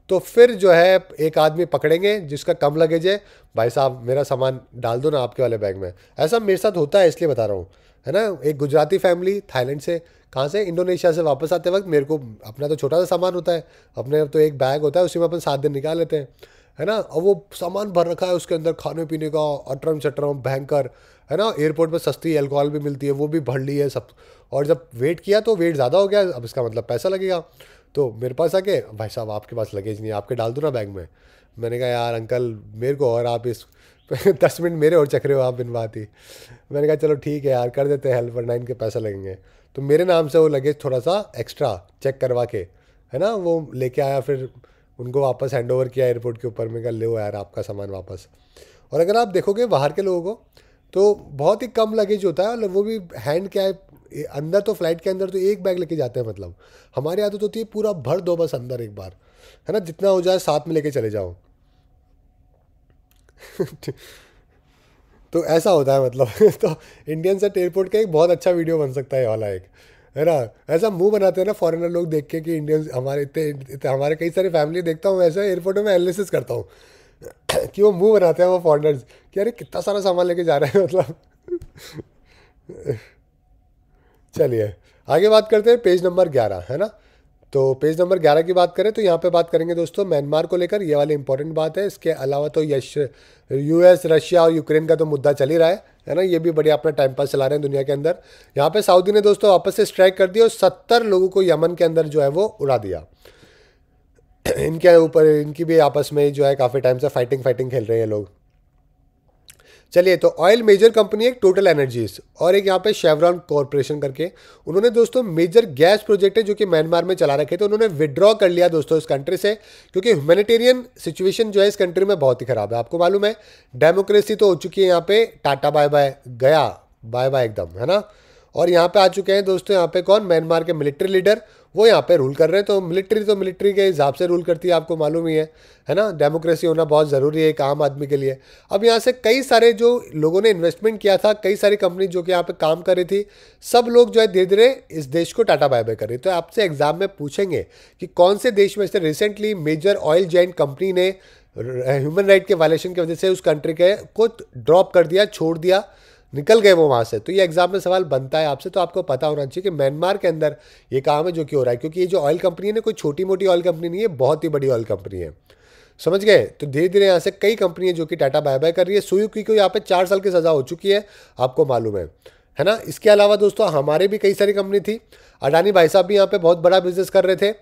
तो फिर जो है एक आदमी पकड़ेंगे जिसका कम लगेज है भाई साहब मेरा सामान डाल दो ना आपके वाले बैग में ऐसा मेरे साथ होता है इसलिए बता रहा हूँ है ना एक गुजराती फैमिली थाईलैंड से कहाँ से इंडोनेशिया से वापस आते वक्त मेरे को अपना तो छोटा सा सामान होता है अपने तो एक बैग होता है उसी में अपन सात दिन निकाल लेते हैं है ना और वो सामान भर रखा है उसके अंदर खाने पीने का अटरम चटरम भयंकर है ना एयरपोर्ट पर सस्ती अल्कोहल भी मिलती है वो भी भर ली है सब और जब वेट किया तो वेट ज़्यादा हो गया अब इसका मतलब पैसा लगेगा तो मेरे पास आके भाई साहब आपके पास लगेज नहीं आपके डाल दूँ ना बैग में मैंने कहा यार अंकल मेरे को और आप इस <laughs> दस मिनट मेरे और चक्रे हो आप बिन बात ही मैंने कहा चलो ठीक है यार कर देते हैं हेल्पर नाइन के पैसा लगेंगे तो मेरे नाम से वो लगेज थोड़ा सा एक्स्ट्रा चेक करवा के है ना वो लेके आया फिर उनको वापस हैंड ओवर किया एयरपोर्ट के ऊपर में कहा ले यार आपका सामान वापस और अगर आप देखोगे बाहर के लोगों को तो बहुत ही कम लगेज होता है और वो भी हैंड क्या है अंदर तो फ्लाइट के अंदर तो एक बैग लेके जाते हैं मतलब हमारी आदत तो तो होती है पूरा भर दो बस अंदर एक बार है ना जितना हो जाए साथ में लेके चले जाओ <laughs> तो ऐसा होता है मतलब <laughs> तो इंडियन सेट एयरपोर्ट का एक बहुत अच्छा वीडियो बन सकता है वाला एक है ना ऐसा मुंह बनाते हैं ना फॉरेनर लोग देख के कि इंडियन हमारे इतने हमारे कई सारे फैमिली देखता हूँ ऐसा एयरपोर्ट में एनालिसिस करता हूँ <coughs> कि वो मुंह बनाते हैं वो फॉरनर्स कि अरे कितना सारा सामान लेके जा रहे हैं मतलब <laughs> चलिए आगे बात करते हैं पेज नंबर ग्यारह है ना तो पेज नंबर ग्यारह की बात करें तो यहाँ पे बात करेंगे दोस्तों म्यांमार को लेकर ये वाली इंपॉर्टेंट बात है इसके अलावा तो यश यूएस रशिया और यूक्रेन का तो मुद्दा चल ही रहा है है ना ये भी बढ़िया अपना टाइम पास चला रहे हैं दुनिया के अंदर यहाँ पे सऊदी ने दोस्तों वापस से स्ट्राइक कर दिया और सत्तर लोगों को यमन के अंदर जो है वो उड़ा दिया <clears throat> इनके ऊपर इनकी भी आपस में जो है काफ़ी टाइम से फाइटिंग फाइटिंग खेल रहे हैं लोग चलिए तो ऑयल मेजर कंपनी एक टोटल एनर्जीज और एक यहाँ पे शेवरॉन कॉरपोरेशन करके उन्होंने दोस्तों मेजर गैस प्रोजेक्ट है जो कि म्यांमार में चला रखे थे उन्होंने विड्रॉ कर लिया दोस्तों इस कंट्री से क्योंकि ह्यूमैनिटेरियन सिचुएशन जो है इस कंट्री में बहुत ही ख़राब है आपको मालूम है डेमोक्रेसी तो हो चुकी है यहाँ पे टाटा बाय बाय गया बाय बाय एकदम है ना और यहाँ पे आ चुके हैं दोस्तों यहाँ पे कौन म्यांमार के मिलिट्री लीडर वो यहाँ पे रूल कर रहे हैं तो मिलिट्री तो मिलिट्री के हिसाब से रूल करती है आपको मालूम ही है है ना डेमोक्रेसी होना बहुत ज़रूरी है एक आम आदमी के लिए अब यहाँ से कई सारे जो लोगों ने इन्वेस्टमेंट किया था कई सारी कंपनी जो कि यहाँ पे काम कर रही थी सब लोग जो है धीरे धीरे इस देश को टाटा बाय बाय कर रही तो आपसे एग्जाम में पूछेंगे कि कौन से देश में से recently major oil joint company ने ह्यूमन राइट के वायलेशन की वजह से उस कंट्री के को ड्रॉप कर दिया छोड़ दिया निकल गए वो वहाँ से तो ये एग्जाम में सवाल बनता है आपसे तो आपको पता होना चाहिए कि म्यांमार के अंदर ये काम है जो कि हो रहा है क्योंकि ये जो ऑयल कंपनी है ना कोई छोटी मोटी ऑयल कंपनी नहीं है बहुत ही बड़ी ऑयल कंपनी है समझ गए तो धीरे धीरे यहाँ से कई कंपनियाँ जो कि टाटा बाय बाय कर रही है की को यहाँ पे चार साल की सज़ा हो चुकी है आपको मालूम है है ना इसके अलावा दोस्तों हमारे भी कई सारी कंपनी थी अडानी भाई साहब भी यहाँ पे बहुत बड़ा बिजनेस कर रहे थे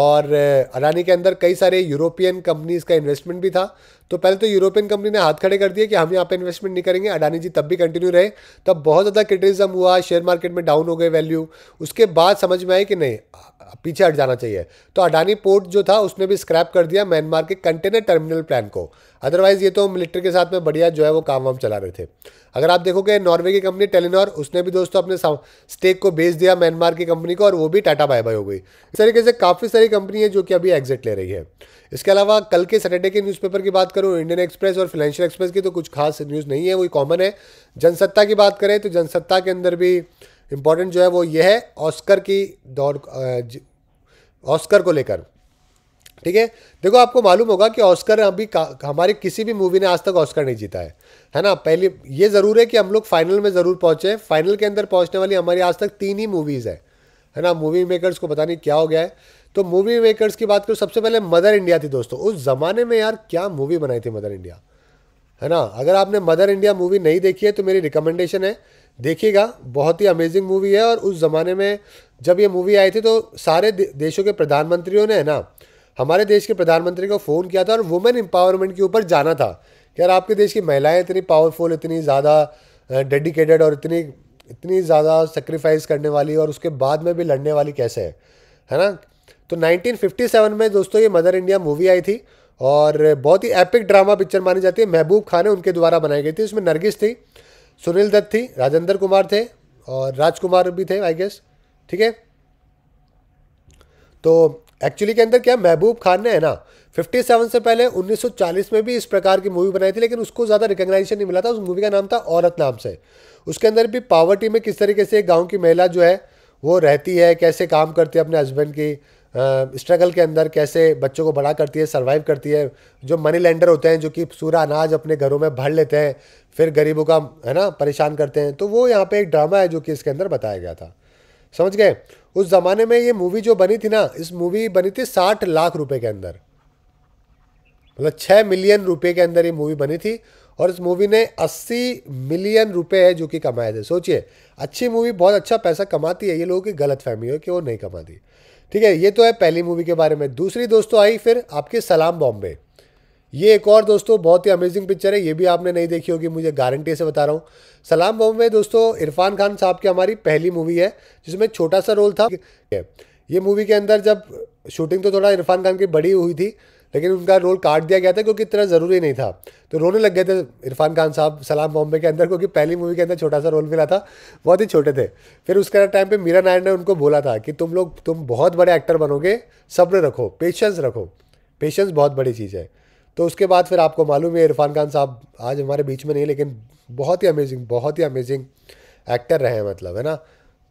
और अडानी के अंदर कई सारे यूरोपियन कंपनीज़ का इन्वेस्टमेंट भी था तो पहले तो यूरोपियन कंपनी ने हाथ खड़े कर दिए कि हम यहाँ पे इन्वेस्टमेंट नहीं करेंगे अडानी जी तब भी कंटिन्यू रहे तब बहुत ज़्यादा क्रिटिसिज्म हुआ शेयर मार्केट में डाउन हो गए वैल्यू उसके बाद समझ में आए कि नहीं पीछे हट जाना चाहिए तो अडानी पोर्ट जो था उसने भी स्क्रैप कर दिया म्यांमार के कंटेनर टर्मिनल प्लान को अदरवाइज ये तो मिलिट्री के साथ में बढ़िया जो है वो काम वाम चला रहे थे अगर आप देखोगे नॉर्वे की कंपनी टेलीनॉर उसने भी दोस्तों अपने स्टेक को बेच दिया म्यांमार की कंपनी को और वो भी टाटा बाय बाय हो गई इस तरीके से काफ़ी सारी कंपनी है जो कि अभी एग्जिट ले रही है इसके अलावा कल के सैटरडे के न्यूज़पेपर की बात करूँ करूँ इंडियन एक्सप्रेस और फिनेंशियल एक्सप्रेस की तो कुछ खास न्यूज़ नहीं है वही कॉमन है जनसत्ता की बात करें तो जनसत्ता के अंदर भी इम्पोर्टेंट जो है वो ये है ऑस्कर की दौड़ ऑस्कर को लेकर ठीक है देखो आपको मालूम होगा कि ऑस्कर अभी हमारी किसी भी मूवी ने आज तक ऑस्कर नहीं जीता है है ना पहले ये ज़रूर है कि हम लोग फाइनल में ज़रूर पहुँचे फाइनल के अंदर पहुँचने वाली हमारी आज तक तीन ही मूवीज़ है है ना मूवी मेकर्स को पता नहीं क्या हो गया है तो मूवी मेकर्स की बात करो सबसे पहले मदर इंडिया थी दोस्तों उस ज़माने में यार क्या मूवी बनाई थी मदर इंडिया है ना अगर आपने मदर इंडिया मूवी नहीं देखी है तो मेरी रिकमेंडेशन है देखिएगा बहुत ही अमेजिंग मूवी है और उस ज़माने में जब ये मूवी आई थी तो सारे देशों के प्रधानमंत्रियों ने है ना हमारे देश के प्रधानमंत्री को फ़ोन किया था और वुमेन एम्पावरमेंट के ऊपर जाना था कि यार आपके देश की महिलाएं इतनी पावरफुल इतनी ज़्यादा डेडिकेटेड और इतनी इतनी ज़्यादा सेक्रीफाइस करने वाली और उसके बाद में भी लड़ने वाली कैसे है है ना तो 1957 में दोस्तों ये मदर इंडिया मूवी आई थी और बहुत ही एपिक ड्रामा पिक्चर मानी जाती है महबूब खान है उनके द्वारा बनाई गई थी उसमें नरगिस थी सुनील दत्त थी राजेंद्र कुमार थे और राजकुमार भी थे आई गेस ठीक है तो एक्चुअली के अंदर क्या महबूब खान ने है ना 57 से पहले 1940 में भी इस प्रकार की मूवी बनाई थी लेकिन उसको ज़्यादा रिकॉग्नाइजेशन नहीं मिला था उस मूवी का नाम था औरत नाम से उसके अंदर भी पावर्टी में किस तरीके से एक गाँव की महिला जो है वो रहती है कैसे काम करती है अपने हस्बैंड की स्ट्रगल के अंदर कैसे बच्चों को बड़ा करती है सर्वाइव करती है जो मनी लेंडर होते हैं जो कि पूरा अनाज अपने घरों में भर लेते हैं फिर गरीबों का है ना परेशान करते हैं तो वो यहाँ पे एक ड्रामा है जो कि इसके अंदर बताया गया था समझ गए उस ज़माने में ये मूवी जो बनी थी ना इस मूवी बनी थी साठ लाख रुपये के अंदर मतलब छः मिलियन रुपए के अंदर ये मूवी बनी थी और इस मूवी ने 80 मिलियन रुपए है जो कि कमाए थे सोचिए अच्छी मूवी बहुत अच्छा पैसा कमाती है ये लोगों की गलत फहमी है कि वो नहीं कमाती ठीक है ये तो है पहली मूवी के बारे में दूसरी दोस्तों आई फिर आपकी सलाम बॉम्बे ये एक और दोस्तों बहुत ही अमेजिंग पिक्चर है ये भी आपने नहीं देखी होगी मुझे गारंटी से बता रहा हूँ सलाम बॉम्बे दोस्तों इरफान खान साहब की हमारी पहली मूवी है जिसमें छोटा सा रोल था ये मूवी के अंदर जब शूटिंग तो थोड़ा इरफान खान की बड़ी हुई थी लेकिन उनका रोल काट दिया गया था क्योंकि इतना ज़रूरी नहीं था तो रोने लग गए थे इरफान खान साहब सलाम बॉम्बे के अंदर क्योंकि पहली मूवी के अंदर छोटा सा रोल मिला था बहुत ही छोटे थे फिर उसके टाइम पर मीरा नायर ने उनको बोला था कि तुम लोग तुम बहुत बड़े एक्टर बनोगे सब्र रखो पेशेंस रखो पेशेंस बहुत बड़ी चीज़ है तो उसके बाद फिर आपको मालूम है इरफान खान साहब आज हमारे बीच में नहीं लेकिन बहुत ही अमेजिंग बहुत ही अमेजिंग एक्टर रहे हैं मतलब है ना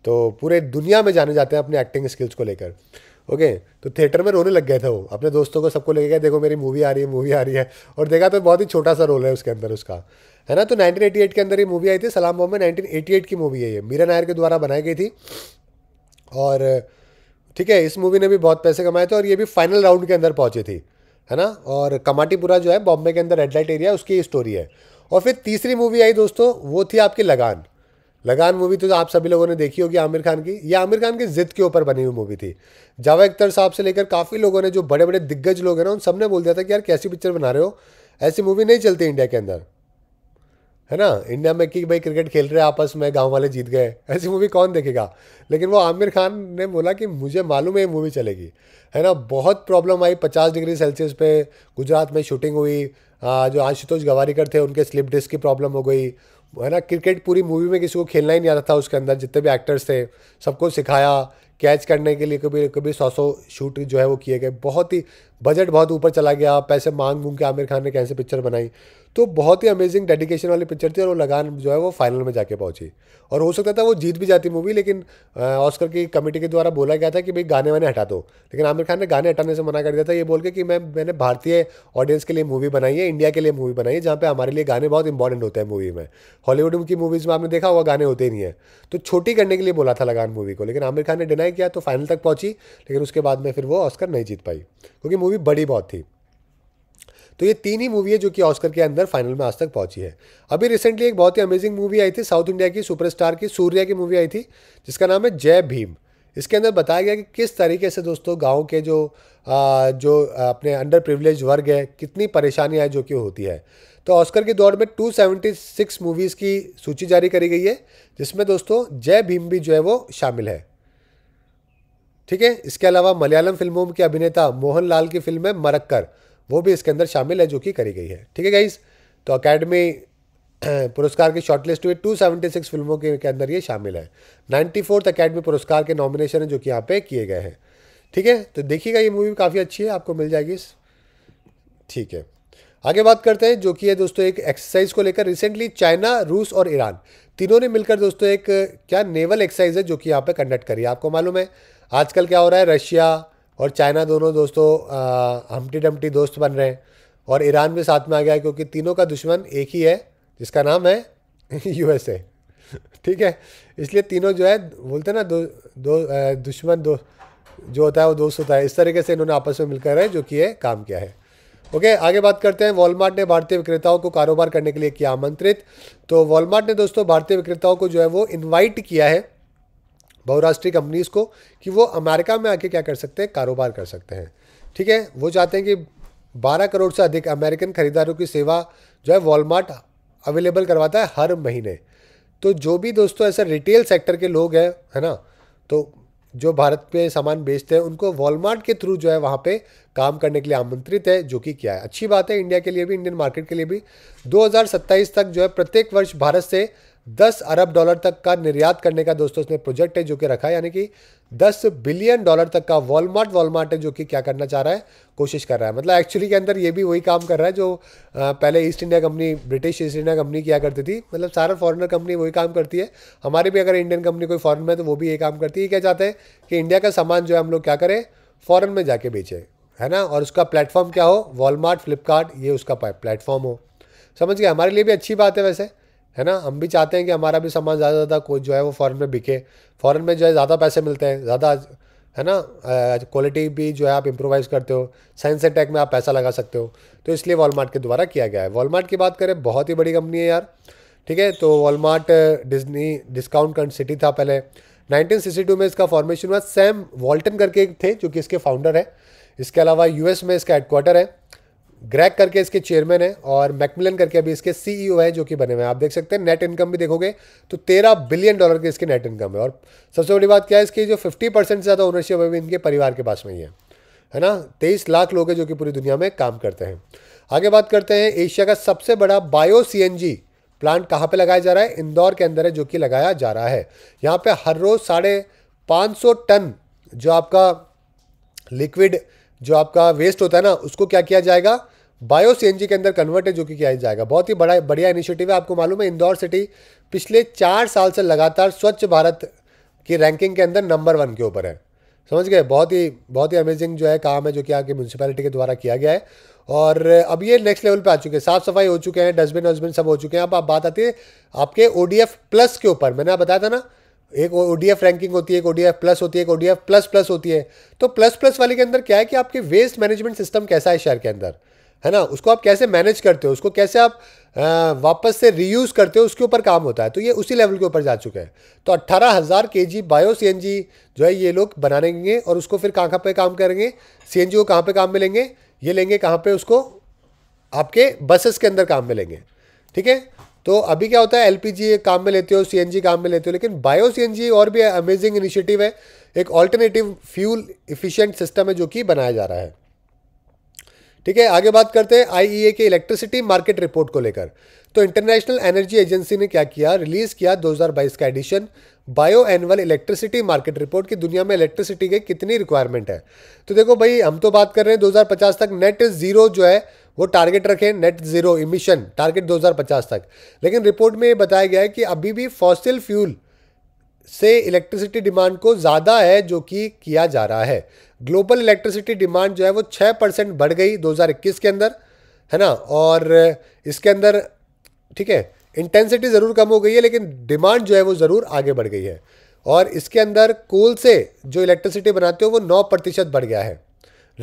तो पूरे दुनिया में जाने जाते हैं अपने एक्टिंग स्किल्स को लेकर ओके तो थिएटर में रोने लग गया था वो अपने दोस्तों को सबको लेके गया देखो मेरी मूवी आ रही है मूवी आ रही है और देखा तो बहुत ही छोटा सा रोल है उसके अंदर उसका है ना तो 1988 के अंदर ये मूवी आई थी सलाम बॉम्बे 1988 की मूवी है ये मीरा नायर के द्वारा बनाई गई थी और ठीक है इस मूवी ने भी बहुत पैसे कमाए थे और ये भी फाइनल राउंड के अंदर पहुंची थी है ना और कमाटीपुरा जो है बॉम्बे के अंदर लाइट एरिया उसकी स्टोरी है और फिर तीसरी मूवी आई दोस्तों वो थी आपकी लगान लगान मूवी तो आप सभी लोगों ने देखी होगी आमिर खान की ये आमिर खान की जिद के ऊपर बनी हुई मूवी थी जावा अख्तर साहब से लेकर काफ़ी लोगों ने जो बड़े बड़े दिग्गज लोग हैं ना उन सब ने बोल दिया था कि यार कैसी पिक्चर बना रहे हो ऐसी मूवी नहीं चलती इंडिया के अंदर है ना इंडिया में कि भाई क्रिकेट खेल रहे आपस में गांव वाले जीत गए ऐसी मूवी कौन देखेगा लेकिन वो आमिर खान ने बोला कि मुझे मालूम है ये मूवी चलेगी है ना बहुत प्रॉब्लम आई पचास डिग्री सेल्सियस पे गुजरात में शूटिंग हुई जो आशुतोष गवारीकर थे उनके स्लिप डिस्क की प्रॉब्लम हो गई है ना क्रिकेट पूरी मूवी में किसी को खेलना ही नहीं आता था उसके अंदर जितने भी एक्टर्स थे सबको सिखाया कैच करने के लिए कभी कभी सौ सौ शूट जो है वो किए गए बहुत ही बजट बहुत ऊपर चला गया पैसे मांग मूंग के आमिर खान ने कैसे पिक्चर बनाई तो बहुत ही अमेजिंग डेडिकेशन वाली पिक्चर थी और वो लगान जो है वो फाइनल में जाके पहुंची और हो सकता था वो जीत भी जाती मूवी लेकिन ऑस्कर की कमेटी के द्वारा बोला गया था कि भाई गाने वाने हटा दो लेकिन आमिर खान ने गाने हटाने से मना कर दिया था ये बोल के कि मैं मैंने भारतीय ऑडियंस के लिए मूवी बनाई है इंडिया के लिए मूवी बनाई है जहाँ पर हमारे लिए गाने बहुत इंपॉर्टेंट होते हैं मूवी में हॉलीवुड की मूवीज़ में आपने देखा हुआ गाने होते ही नहीं है तो छोटी करने के लिए बोला था लगान मूवी को लेकिन आमिर खान ने डिनाई किया तो फाइनल तक पहुंची लेकिन उसके बाद में फिर वो ऑस्कर नहीं जीत पाई क्योंकि मूवी बड़ी बहुत थी तो ये तीन ही मूवी है जो कि ऑस्कर के अंदर फाइनल में आज तक पहुंची है अभी रिसेंटली एक बहुत ही अमेजिंग मूवी आई थी साउथ इंडिया की सुपरस्टार की सूर्या की मूवी आई थी जिसका नाम है जय भीम इसके अंदर बताया गया कि किस तरीके से दोस्तों गांव के जो आ, जो अपने अंडर प्रिविलेज वर्ग है कितनी परेशानियाँ जो कि होती है तो ऑस्कर की दौड़ में 276 मूवीज़ की सूची जारी करी गई है जिसमें दोस्तों जय भीम भी जो है वो शामिल है ठीक है इसके अलावा मलयालम फिल्मों के अभिनेता मोहन लाल की फिल्म है मरक्कर वो भी इसके अंदर शामिल है जो कि करी गई है ठीक है गाइज तो अकेडमी <clears throat> पुरस्कार की शॉर्टलिस्ट हुई 276 फिल्मों के, के अंदर ये शामिल है नाइन्टी फोर्थ अकेडमी पुरस्कार के नॉमिनेशन है जो कि यहाँ पे किए गए हैं ठीक है तो देखिएगा ये मूवी काफ़ी अच्छी है आपको मिल जाएगी इस ठीक है आगे बात करते हैं जो कि है दोस्तों एक एक्सरसाइज को लेकर रिसेंटली चाइना रूस और ईरान तीनों ने मिलकर दोस्तों एक क्या नेवल एक्सरसाइज है जो कि यहाँ पे कंडक्ट करी है आपको मालूम है आजकल क्या हो रहा है रशिया और चाइना दोनों दोस्तों हमटी डमटी दोस्त बन रहे हैं और ईरान भी साथ में आ गया क्योंकि तीनों का दुश्मन एक ही है जिसका नाम है यूएसए <laughs> ठीक है इसलिए तीनों जो है बोलते हैं ना दो दो दुश्मन दो जो होता है वो दोस्त होता है इस तरीके से इन्होंने आपस में मिलकर है जो कि ये काम किया है ओके okay, आगे बात करते हैं वॉलमार्ट ने भारतीय विक्रेताओं को कारोबार करने के लिए किया आमंत्रित तो वॉलमार्ट ने दोस्तों भारतीय विक्रेताओं को जो है वो इनवाइट किया है बहुराष्ट्रीय कंपनीज़ को कि वो अमेरिका में आके क्या कर सकते हैं कारोबार कर सकते हैं ठीक है वो चाहते हैं कि 12 करोड़ से अधिक अमेरिकन खरीदारों की सेवा जो है वॉलमार्ट अवेलेबल करवाता है हर महीने तो जो भी दोस्तों ऐसा रिटेल सेक्टर के लोग हैं है ना तो जो भारत पे सामान बेचते हैं उनको वॉलमार्ट के थ्रू जो है वहाँ पे काम करने के लिए आमंत्रित है जो कि क्या है अच्छी बात है इंडिया के लिए भी इंडियन मार्केट के लिए भी 2027 तक जो है प्रत्येक वर्ष भारत से दस अरब डॉलर तक का निर्यात करने का दोस्तों उसने प्रोजेक्ट है जो कि रखा है यानी कि दस बिलियन डॉलर तक का वॉलमार्ट वॉलमार्ट है जो कि क्या करना चाह रहा है कोशिश कर रहा है मतलब एक्चुअली के अंदर ये भी वही काम कर रहा है जो पहले East India Company British East India Company किया करती थी मतलब सारा फॉरनर कंपनी वही काम करती है हमारे भी अगर इंडियन कंपनी कोई फॉरन में तो वो भी ये काम करती है क्या चाहते हैं कि इंडिया का सामान जो है हम लोग क्या करें फ़ॉरन में जाके बेचें है ना और उसका प्लेटफॉर्म क्या हो वॉलमार्ट फ्लिपकार्ट ये उसका प्लेटफॉर्म हो समझ गए हमारे लिए भी अच्छी बात है वैसे है ना हम भी चाहते हैं कि हमारा भी सामान ज़्यादा ज़्यादा कोई जो है वो फ़ॉरन में बिके फ़ॉरन में जो है ज़्यादा पैसे मिलते हैं ज़्यादा है ना क्वालिटी भी जो है आप इम्प्रोवाइज़ करते हो साइंस एंड टेक में आप पैसा लगा सकते हो तो इसलिए वॉलमार्ट के द्वारा किया गया है वॉलमार्ट की बात करें बहुत ही बड़ी कंपनी है यार ठीक है तो Walmart Disney discount count city था पहले 1962 में इसका फॉर्मेशन हुआ सैम वॉल्टन करके थे जो कि इसके फाउंडर है इसके अलावा यूएस में इसका हेडक्वार्टर है ग्रैक करके इसके चेयरमैन है और मैकमिलन करके अभी इसके सीईओ e है जो कि बने हुए हैं आप देख सकते हैं नेट इनकम भी देखोगे तो तेरह बिलियन डॉलर की इसके नेट इनकम है और सबसे बड़ी बात क्या है इसकी जो फिफ्टी परसेंट से ज़्यादा ओनरशिप अभी इनके परिवार के पास में ही है है ना तेईस लाख लोग हैं जो कि पूरी दुनिया में काम करते हैं आगे बात करते हैं एशिया का सबसे बड़ा बायो सी प्लांट कहाँ पर लगाया जा रहा है इंदौर के अंदर है जो कि लगाया जा रहा है यहाँ पर हर रोज़ साढ़े टन जो आपका लिक्विड जो आपका वेस्ट होता है ना उसको क्या किया जाएगा बायो सी के अंदर कन्वर्ट है जो कि किया जाएगा बहुत ही बड़ा बढ़िया इनिशिएटिव है आपको मालूम है इंदौर सिटी पिछले चार साल से लगातार स्वच्छ भारत की रैंकिंग के अंदर नंबर वन के ऊपर है समझ गए बहुत ही बहुत ही अमेजिंग जो है काम है जो कि आपकी म्यूनसिपैलिटी के द्वारा किया गया है और अब ये नेक्स्ट लेवल पे आ चुके हैं साफ सफाई हो चुके हैं डस्टबिन वस्टबिन सब हो चुके हैं अब आप बात आती है आपके ओ प्लस के ऊपर मैंने आप बताया था ना एक ओ रैंकिंग होती है एक ओ प्लस होती है एक ओ प्लस प्लस होती है तो प्लस प्लस वाले के अंदर क्या है कि आपके वेस्ट मैनेजमेंट सिस्टम कैसा है शहर के अंदर है ना उसको आप कैसे मैनेज करते हो उसको कैसे आप आ, वापस से रीयूज़ करते हो उसके ऊपर काम होता है तो ये उसी लेवल के ऊपर जा चुके हैं तो अट्ठारह हज़ार के जी बायो सी जो है ये लोग बनाएंगे और उसको फिर कहाँ पे काम करेंगे सी को कहाँ पे काम मिलेंगे ये लेंगे कहाँ पे उसको आपके बसेस के अंदर काम में लेंगे ठीक है तो अभी क्या होता है एल काम में लेते हो सी काम में लेते हो लेकिन बायो सी और भी अमेजिंग इनिशिएटिव है एक ऑल्टरनेटिव फ्यूल इफ़िशियंट सिस्टम है जो कि बनाया जा रहा है ठीक है आगे बात करते हैं आई e के इलेक्ट्रिसिटी मार्केट रिपोर्ट को लेकर तो इंटरनेशनल एनर्जी एजेंसी ने क्या किया रिलीज़ किया 2022 का edition biannual electricity market report की दुनिया में इलेक्ट्रिसिटी के कितनी रिक्वायरमेंट है तो देखो भाई हम तो बात कर रहे हैं 2050 तक नेट ज़ीरो जो है वो टारगेट रखें नेट ज़ीरो इमिशन टारगेट 2050 तक लेकिन रिपोर्ट में ये बताया गया है कि अभी भी फॉसिल फ्यूल से इलेक्ट्रिसिटी डिमांड को ज़्यादा है जो कि किया जा रहा है ग्लोबल इलेक्ट्रिसिटी डिमांड जो है वो छः परसेंट बढ़ गई 2021 के अंदर है ना और इसके अंदर ठीक है इंटेंसिटी ज़रूर कम हो गई है लेकिन डिमांड जो है वो ज़रूर आगे बढ़ गई है और इसके अंदर कोल से जो इलेक्ट्रिसिटी बनाते हो वो नौ प्रतिशत बढ़ गया है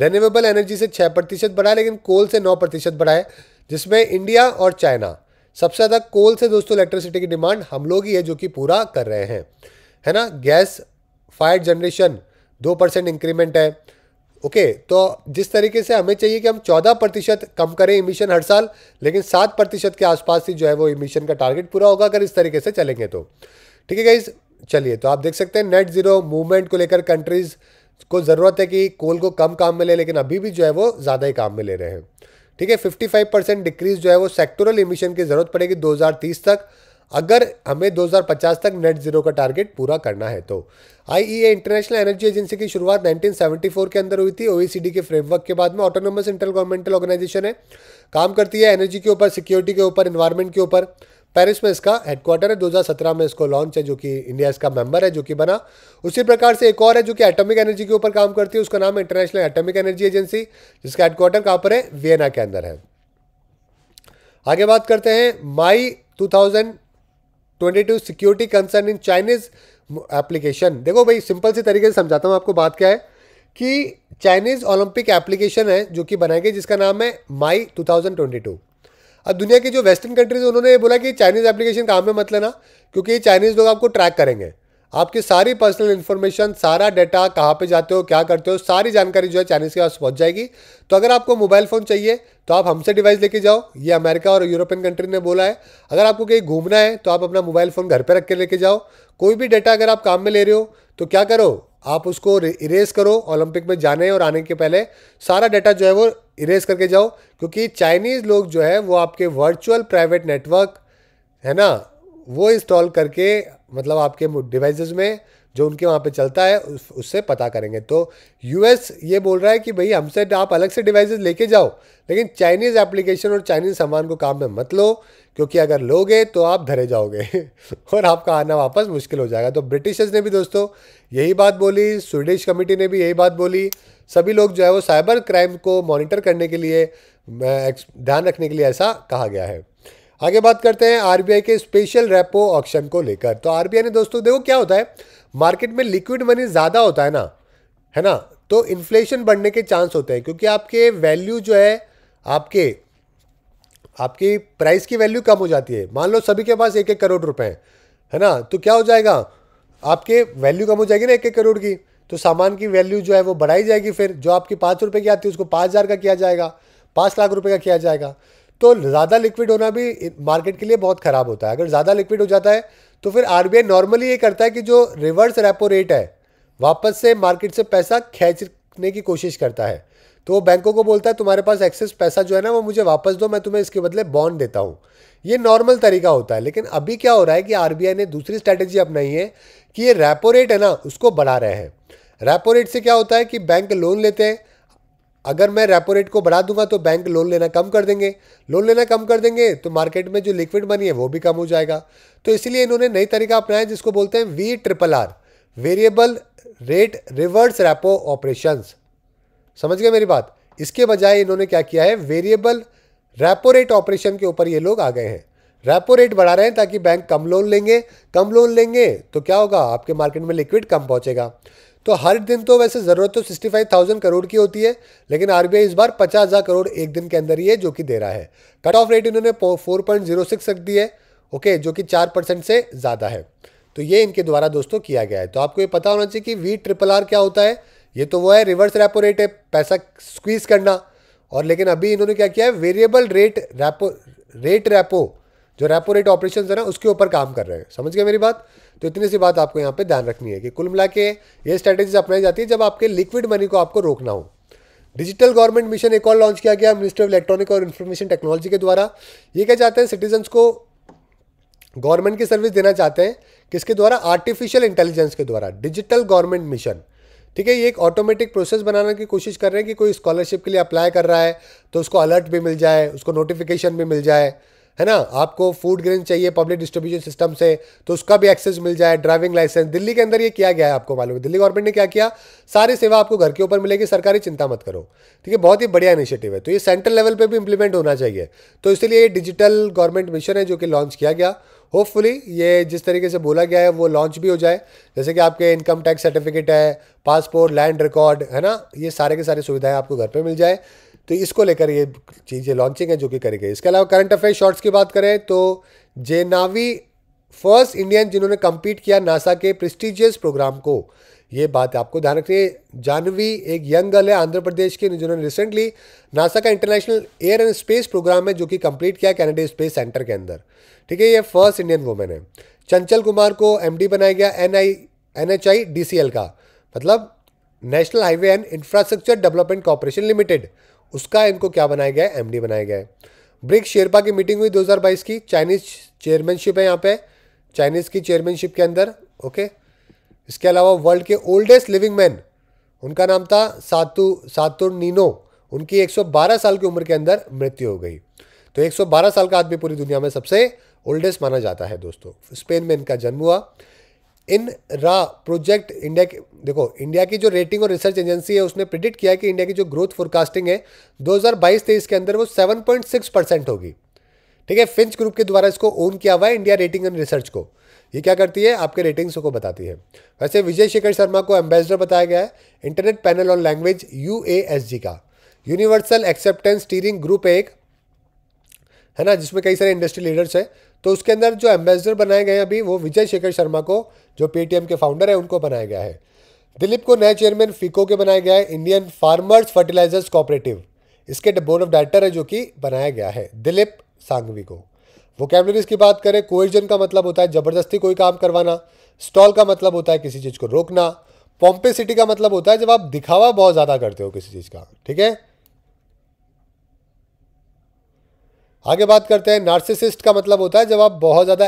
रेन्यूएबल एनर्जी से छः प्रतिशत बढ़ा है लेकिन कोल से नौ प्रतिशत बढ़ा है जिसमें इंडिया और चाइना सबसे ज़्यादा कोल से दोस्तों इलेक्ट्रिसिटी की डिमांड हम लोग ही है जो कि पूरा कर रहे हैं है ना गैस फायर जनरेशन दो परसेंट इंक्रीमेंट है ओके okay, तो जिस तरीके से हमें चाहिए कि हम चौदह प्रतिशत कम करें इमिशन हर साल लेकिन सात प्रतिशत के आसपास ही जो है वो इमिशन का टारगेट पूरा होगा अगर इस तरीके से चलेंगे तो ठीक है गाइज चलिए तो आप देख सकते हैं नेट ज़ीरो मूवमेंट को लेकर कंट्रीज़ को ज़रूरत है कि कोल को कम काम में ले लेकिन अभी भी जो है वो ज़्यादा ही काम में ले रहे हैं ठीक है 55 परसेंट डिक्रीज़ जो है वो सेक्टोरल इमिशन की ज़रूरत पड़ेगी 2030 तक अगर हमें 2050 तक नेट जीरो का टारगेट पूरा करना है तो आई इंटरनेशनल एनर्जी एजेंसी की शुरुआत 1974 के अंदर हुई थी ओईसीडी e के फ्रेमवर्क के बाद में ऑटोनोमस इंटर गवर्नमेंटल ऑर्गेनाइजेशन है काम करती है एनर्जी के ऊपर सिक्योरिटी के ऊपर इन्वायरमेंट के ऊपर पेरिस में इसका हेडक्वार्टर है 2017 में इसको लॉन्च है जो कि इंडिया इसका मेंबर है जो कि बना उसी प्रकार से एक और है जो कि एटॉमिक एनर्जी के ऊपर काम करती है उसका नाम है इंटरनेशनल एटॉमिक एनर्जी एजेंसी जिसका हेडक्वार्टर कहाँ पर है वियना के अंदर है आगे बात करते हैं मई 22 security concern in Chinese application देखो भाई सिंपल सी तरीके से समझाता हूँ आपको बात क्या है कि चाइनीज़ ओलंपिक एप्लीकेशन है जो कि बनाई गई जिसका नाम है माई 2022 अब दुनिया की जो वेस्टर्न कंट्रीज उन्होंने ये बोला कि चाइनीज़ एप्लीकेशन काम में मत लेना क्योंकि चाइनीज़ लोग आपको ट्रैक करेंगे आपकी सारी पर्सनल इन्फॉर्मेशन सारा डाटा कहाँ पे जाते हो क्या करते हो सारी जानकारी जो है चाइनीज़ के पास पहुँच जाएगी तो अगर आपको मोबाइल फ़ोन चाहिए तो आप हमसे डिवाइस लेके जाओ ये अमेरिका और यूरोपियन कंट्री ने बोला है अगर आपको कहीं घूमना है तो आप अपना मोबाइल फ़ोन घर पर रख के लेके जाओ कोई भी डाटा अगर आप काम में ले रहे हो तो क्या करो आप उसको इरेज करो ओलंपिक में जाने और आने के पहले सारा डाटा जो है वो इरेज करके जाओ क्योंकि चाइनीज़ लोग जो है वो आपके वर्चुअल प्राइवेट नेटवर्क है ना वो इंस्टॉल करके मतलब आपके डिवाइसेस में जो उनके वहाँ पे चलता है उस, उससे पता करेंगे तो यूएस ये बोल रहा है कि भाई हमसे आप अलग से डिवाइसेस लेके जाओ लेकिन चाइनीज़ एप्लीकेशन और चाइनीज़ सामान को काम में मत लो क्योंकि अगर लोगे तो आप धरे जाओगे <laughs> और आपका आना वापस मुश्किल हो जाएगा तो ब्रिटिशर्स ने भी दोस्तों यही बात बोली स्वीडिश कमेटी ने भी यही बात बोली सभी लोग जो है वो साइबर क्राइम को मॉनिटर करने के लिए ध्यान रखने के लिए ऐसा कहा गया है आगे बात करते हैं आरबीआई के स्पेशल रेपो ऑप्शन को लेकर तो आरबीआई ने दोस्तों देखो क्या होता है मार्केट में लिक्विड मनी ज़्यादा होता है ना है ना तो इन्फ्लेशन बढ़ने के चांस होते हैं क्योंकि आपके वैल्यू जो है आपके आपकी प्राइस की वैल्यू कम हो जाती है मान लो सभी के पास एक एक करोड़ रुपए हैं है ना तो क्या हो जाएगा आपके वैल्यू कम हो जाएगी ना एक एक करोड़ की तो सामान की वैल्यू जो है वो बढ़ाई जाएगी फिर जो आपकी पाँच रुपये की आती है उसको पाँच हज़ार का किया जाएगा पाँच लाख रुपये का किया जाएगा तो ज़्यादा लिक्विड होना भी मार्केट के लिए बहुत ख़राब होता है अगर ज़्यादा लिक्विड हो जाता है तो फिर आर नॉर्मली ये करता है कि जो रिवर्स रेपो रेट है वापस से मार्केट से पैसा खींचने की कोशिश करता है तो वो बैंकों को बोलता है तुम्हारे पास एक्सेस पैसा जो है ना वो मुझे वापस दो मैं तुम्हें इसके बदले बॉन्ड देता हूँ ये नॉर्मल तरीका होता है लेकिन अभी क्या हो रहा है कि आर ने दूसरी स्ट्रैटेजी अपनाई है कि ये रेपो रेट है ना उसको बढ़ा रहे हैं रेपो रेट से क्या होता है कि बैंक लोन लेते हैं अगर मैं रेपो रेट को बढ़ा दूंगा तो बैंक लोन लेना कम कर देंगे लोन लेना कम कर देंगे तो मार्केट में जो लिक्विड मनी है वो भी कम हो जाएगा तो इसलिए इन्होंने नई तरीका अपनाया जिसको बोलते हैं V triple R variable rate reverse repo operation समझ गए मेरी बात इसके बजाय इन्होंने क्या किया है वेरिएबल रेपो रेट ऑपरेशन के ऊपर ये लोग आ गए हैं रेपो रेट बढ़ा रहे हैं ताकि बैंक कम लोन लेंगे कम लोन लेंगे तो क्या होगा आपके मार्केट में लिक्विड कम पहुंचेगा तो हर दिन तो वैसे ज़रूरत तो सिक्सटी फाइव थाउजेंड करोड़ की होती है लेकिन आरबीआई इस बार पचास हज़ार करोड़ एक दिन के अंदर ही है जो कि दे रहा है कट ऑफ रेट इन्होंने फोर पॉइंट जीरो सिक्स रख दी है ओके जो कि चार परसेंट से ज़्यादा है तो ये इनके द्वारा दोस्तों किया गया है तो आपको ये पता होना चाहिए कि वी ट्रिपल आर क्या होता है ये तो वो है रिवर्स रेपो रेट है पैसा स्क्वीज़ करना और लेकिन अभी इन्होंने क्या किया है variable rate repo rate repo जो रेपो रेट ऑपरेशन है ना उसके ऊपर काम कर रहे हैं समझ गए मेरी बात तो इतनी सी बात आपको यहाँ पे ध्यान रखनी है कि कुल मिला के ये स्ट्रैटेजी अपनाई जाती है जब आपके लिक्विड मनी को आपको रोकना हो डिजिटल गवर्नमेंट मिशन एक और लॉन्च किया गया मिनिस्टर ऑफ इलेक्ट्रॉनिक और इन्फॉर्मेशन टेक्नोलॉजी के द्वारा ये क्या चाहते हैं सिटीजन्स को गवर्नमेंट की सर्विस देना चाहते हैं किसके द्वारा आर्टिफिशियल इंटेलिजेंस के द्वारा डिजिटल गवर्नमेंट मिशन ठीक है ये एक ऑटोमेटिक प्रोसेस बनाने की कोशिश कर रहे हैं कि कोई स्कॉलरशिप के लिए अप्लाई कर रहा है तो उसको अलर्ट भी मिल जाए उसको नोटिफिकेशन भी मिल जाए है ना आपको फूड ग्रेन चाहिए पब्लिक डिस्ट्रीब्यूशन सिस्टम से तो उसका भी एक्सेस मिल जाए ड्राइविंग लाइसेंस दिल्ली के अंदर ये किया गया है आपको मालूम है दिल्ली गवर्नमेंट ने क्या किया सारी सेवा आपको घर के ऊपर मिलेगी सरकारी चिंता मत करो ठीक है बहुत ही बढ़िया इनिशिएटिव है तो ये सेंट्रल लेवल पर भी इंप्लीमेंट होना चाहिए तो इसलिए ये डिजिटल गवर्नमेंट मिशन है जो कि लॉन्च किया गया होपफुली ये जिस तरीके से बोला गया है वो लॉन्च भी हो जाए जैसे कि आपके इनकम टैक्स सर्टिफिकेट है पासपोर्ट लैंड रिकॉर्ड है ना ये सारे के सारे सुविधाएं आपको घर पे मिल जाए तो इसको लेकर ये चीज़ें लॉन्चिंग है जो कि करी गई इसके अलावा करंट अफेयर शॉर्ट्स की बात करें तो जेनावी फर्स्ट इंडियन जिन्होंने कम्पीट किया नासा के प्रेस्टिजियस प्रोग्राम को ये बात आपको ध्यान रखिए जानवी एक यंग गर्ल है आंध्र प्रदेश की जिन्होंने रिसेंटली नासा का international air and space programme है जो कि कंप्लीट किया कैनेडा स्पेस सेंटर के अंदर ठीक है ये फर्स्ट इंडियन वुमेन है चंचल कुमार को एमडी बनाया गया N I N H I D C L का मतलब National Highway and Infrastructure Development Corporation Limited उसका इनको क्या बनाया गया है एमडी बनाया गया है ब्रिक्स शेरपा की मीटिंग हुई 2022 की चाइनीज चेयरमैनशिप है यहाँ पे चाइनीज की चेयरमैनशिप के अंदर ओके इसके अलावा वर्ल्ड के ओल्डेस्ट लिविंग मैन उनका नाम था सातु सातु नीनो उनकी 112 साल की उम्र के अंदर मृत्यु हो गई तो 112 साल का आदमी पूरी दुनिया में सबसे ओल्डेस्ट माना जाता है दोस्तों स्पेन में इनका जन्म हुआ इन रा प्रोजेक्ट इंडिया के देखो इंडिया की जो रेटिंग और रिसर्च एजेंसी है उसने प्रिडिक्ट किया कि इंडिया की जो ग्रोथ फोरकास्टिंग है 2022-23 के अंदर वो 7.6 परसेंट होगी ठीक है फिंच ग्रुप के द्वारा इसको ओन किया हुआ है इंडिया रेटिंग एंड रिसर्च को ये क्या करती है आपके रेटिंग्स को बताती है वैसे विजय शेखर शर्मा को एम्बेसडर बताया गया है internet panel on language U का यूनिवर्सल एक्सेप्टेंस स्टीयरिंग ग्रुप एक है ना जिसमें कई सारे इंडस्ट्री लीडर्स हैं तो उसके अंदर जो एम्बेसडर बनाए गए हैं अभी वो विजय शेखर शर्मा को जो पेटीएम के फाउंडर है उनको बनाया गया है दिलीप को नया चेयरमैन फिको के बनाया गया है इंडियन फार्मर्स फर्टिलाइजर्स कोऑपरेटिव इसके बोर्ड ऑफ डायरेक्टर है जो कि बनाया गया है दिलीप सांघवी को वो वोकेबलरीज की बात करें कोएजन का मतलब होता है ज़बरदस्ती कोई काम करवाना स्टॉल का मतलब होता है किसी चीज़ को रोकना पॉम्पे सिटी का मतलब होता है जब आप दिखावा बहुत ज़्यादा करते हो किसी चीज़ का ठीक है आगे बात करते हैं नार्सिसिस्ट का मतलब होता है जब आप बहुत ज़्यादा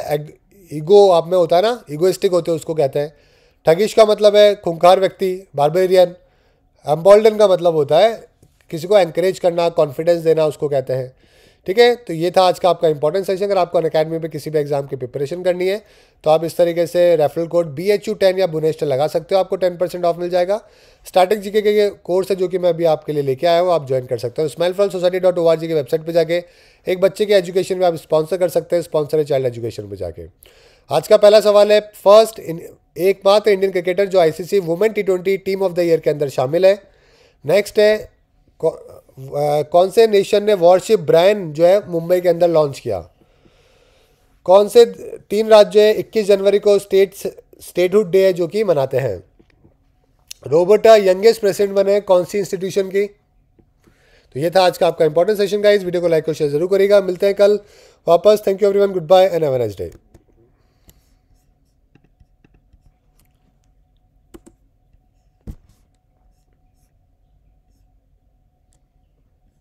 ईगो आप में होता है ना ईगोइस्टिक होते हैं उसको कहते हैं ठगिश का मतलब है खुंखार व्यक्ति बारबेरियन एम्बोल्डन का मतलब होता है किसी को एंकरेज करना कॉन्फिडेंस देना उसको कहते हैं ठीक है तो ये था आज का आपका इंपॉर्टेंट सेशन अगर आपको अकेडमी में किसी भी एग्जाम की प्रिपरेशन करनी है तो आप इस तरीके से referral code B H U ten या बुनेस्टर लगा सकते हो आपको टेन परसेंट ऑफ मिल जाएगा स्टार्टिंग जीके के ये कोर्स है जो कि मैं अभी आपके लिए लेके आया हूँ आप ज्वाइन कर सकते हो स्माइल फ्रॉल society dot O R G की वेबसाइट पर जाके एक बच्चे के एजुकेशन में आप स्पॉन्सर कर सकते हैं स्पॉन्सर है चाइल्ड एजुकेशन में जाके आज का पहला सवाल है फर्स्ट एकमात्र इंडियन क्रिकेटर जो ICC women T twenty team of the year के अंदर शामिल है नेक्स्ट है कौन से नेशन ने वॉरशिप ब्रांड जो है मुंबई के अंदर लॉन्च किया कौन से तीन राज्य हैं इक्कीस जनवरी को स्टेट स्टेटहुड डे है जो कि मनाते हैं रोबोटा यंगेस्ट प्रेसिडेंट बने कौन सी इंस्टीट्यूशन की तो ये था आज का आपका इंपॉर्टेंट सेशन का इस वीडियो को लाइक और शेयर जरूर करेगा मिलते हैं कल वापस thank you everyone goodbye and average day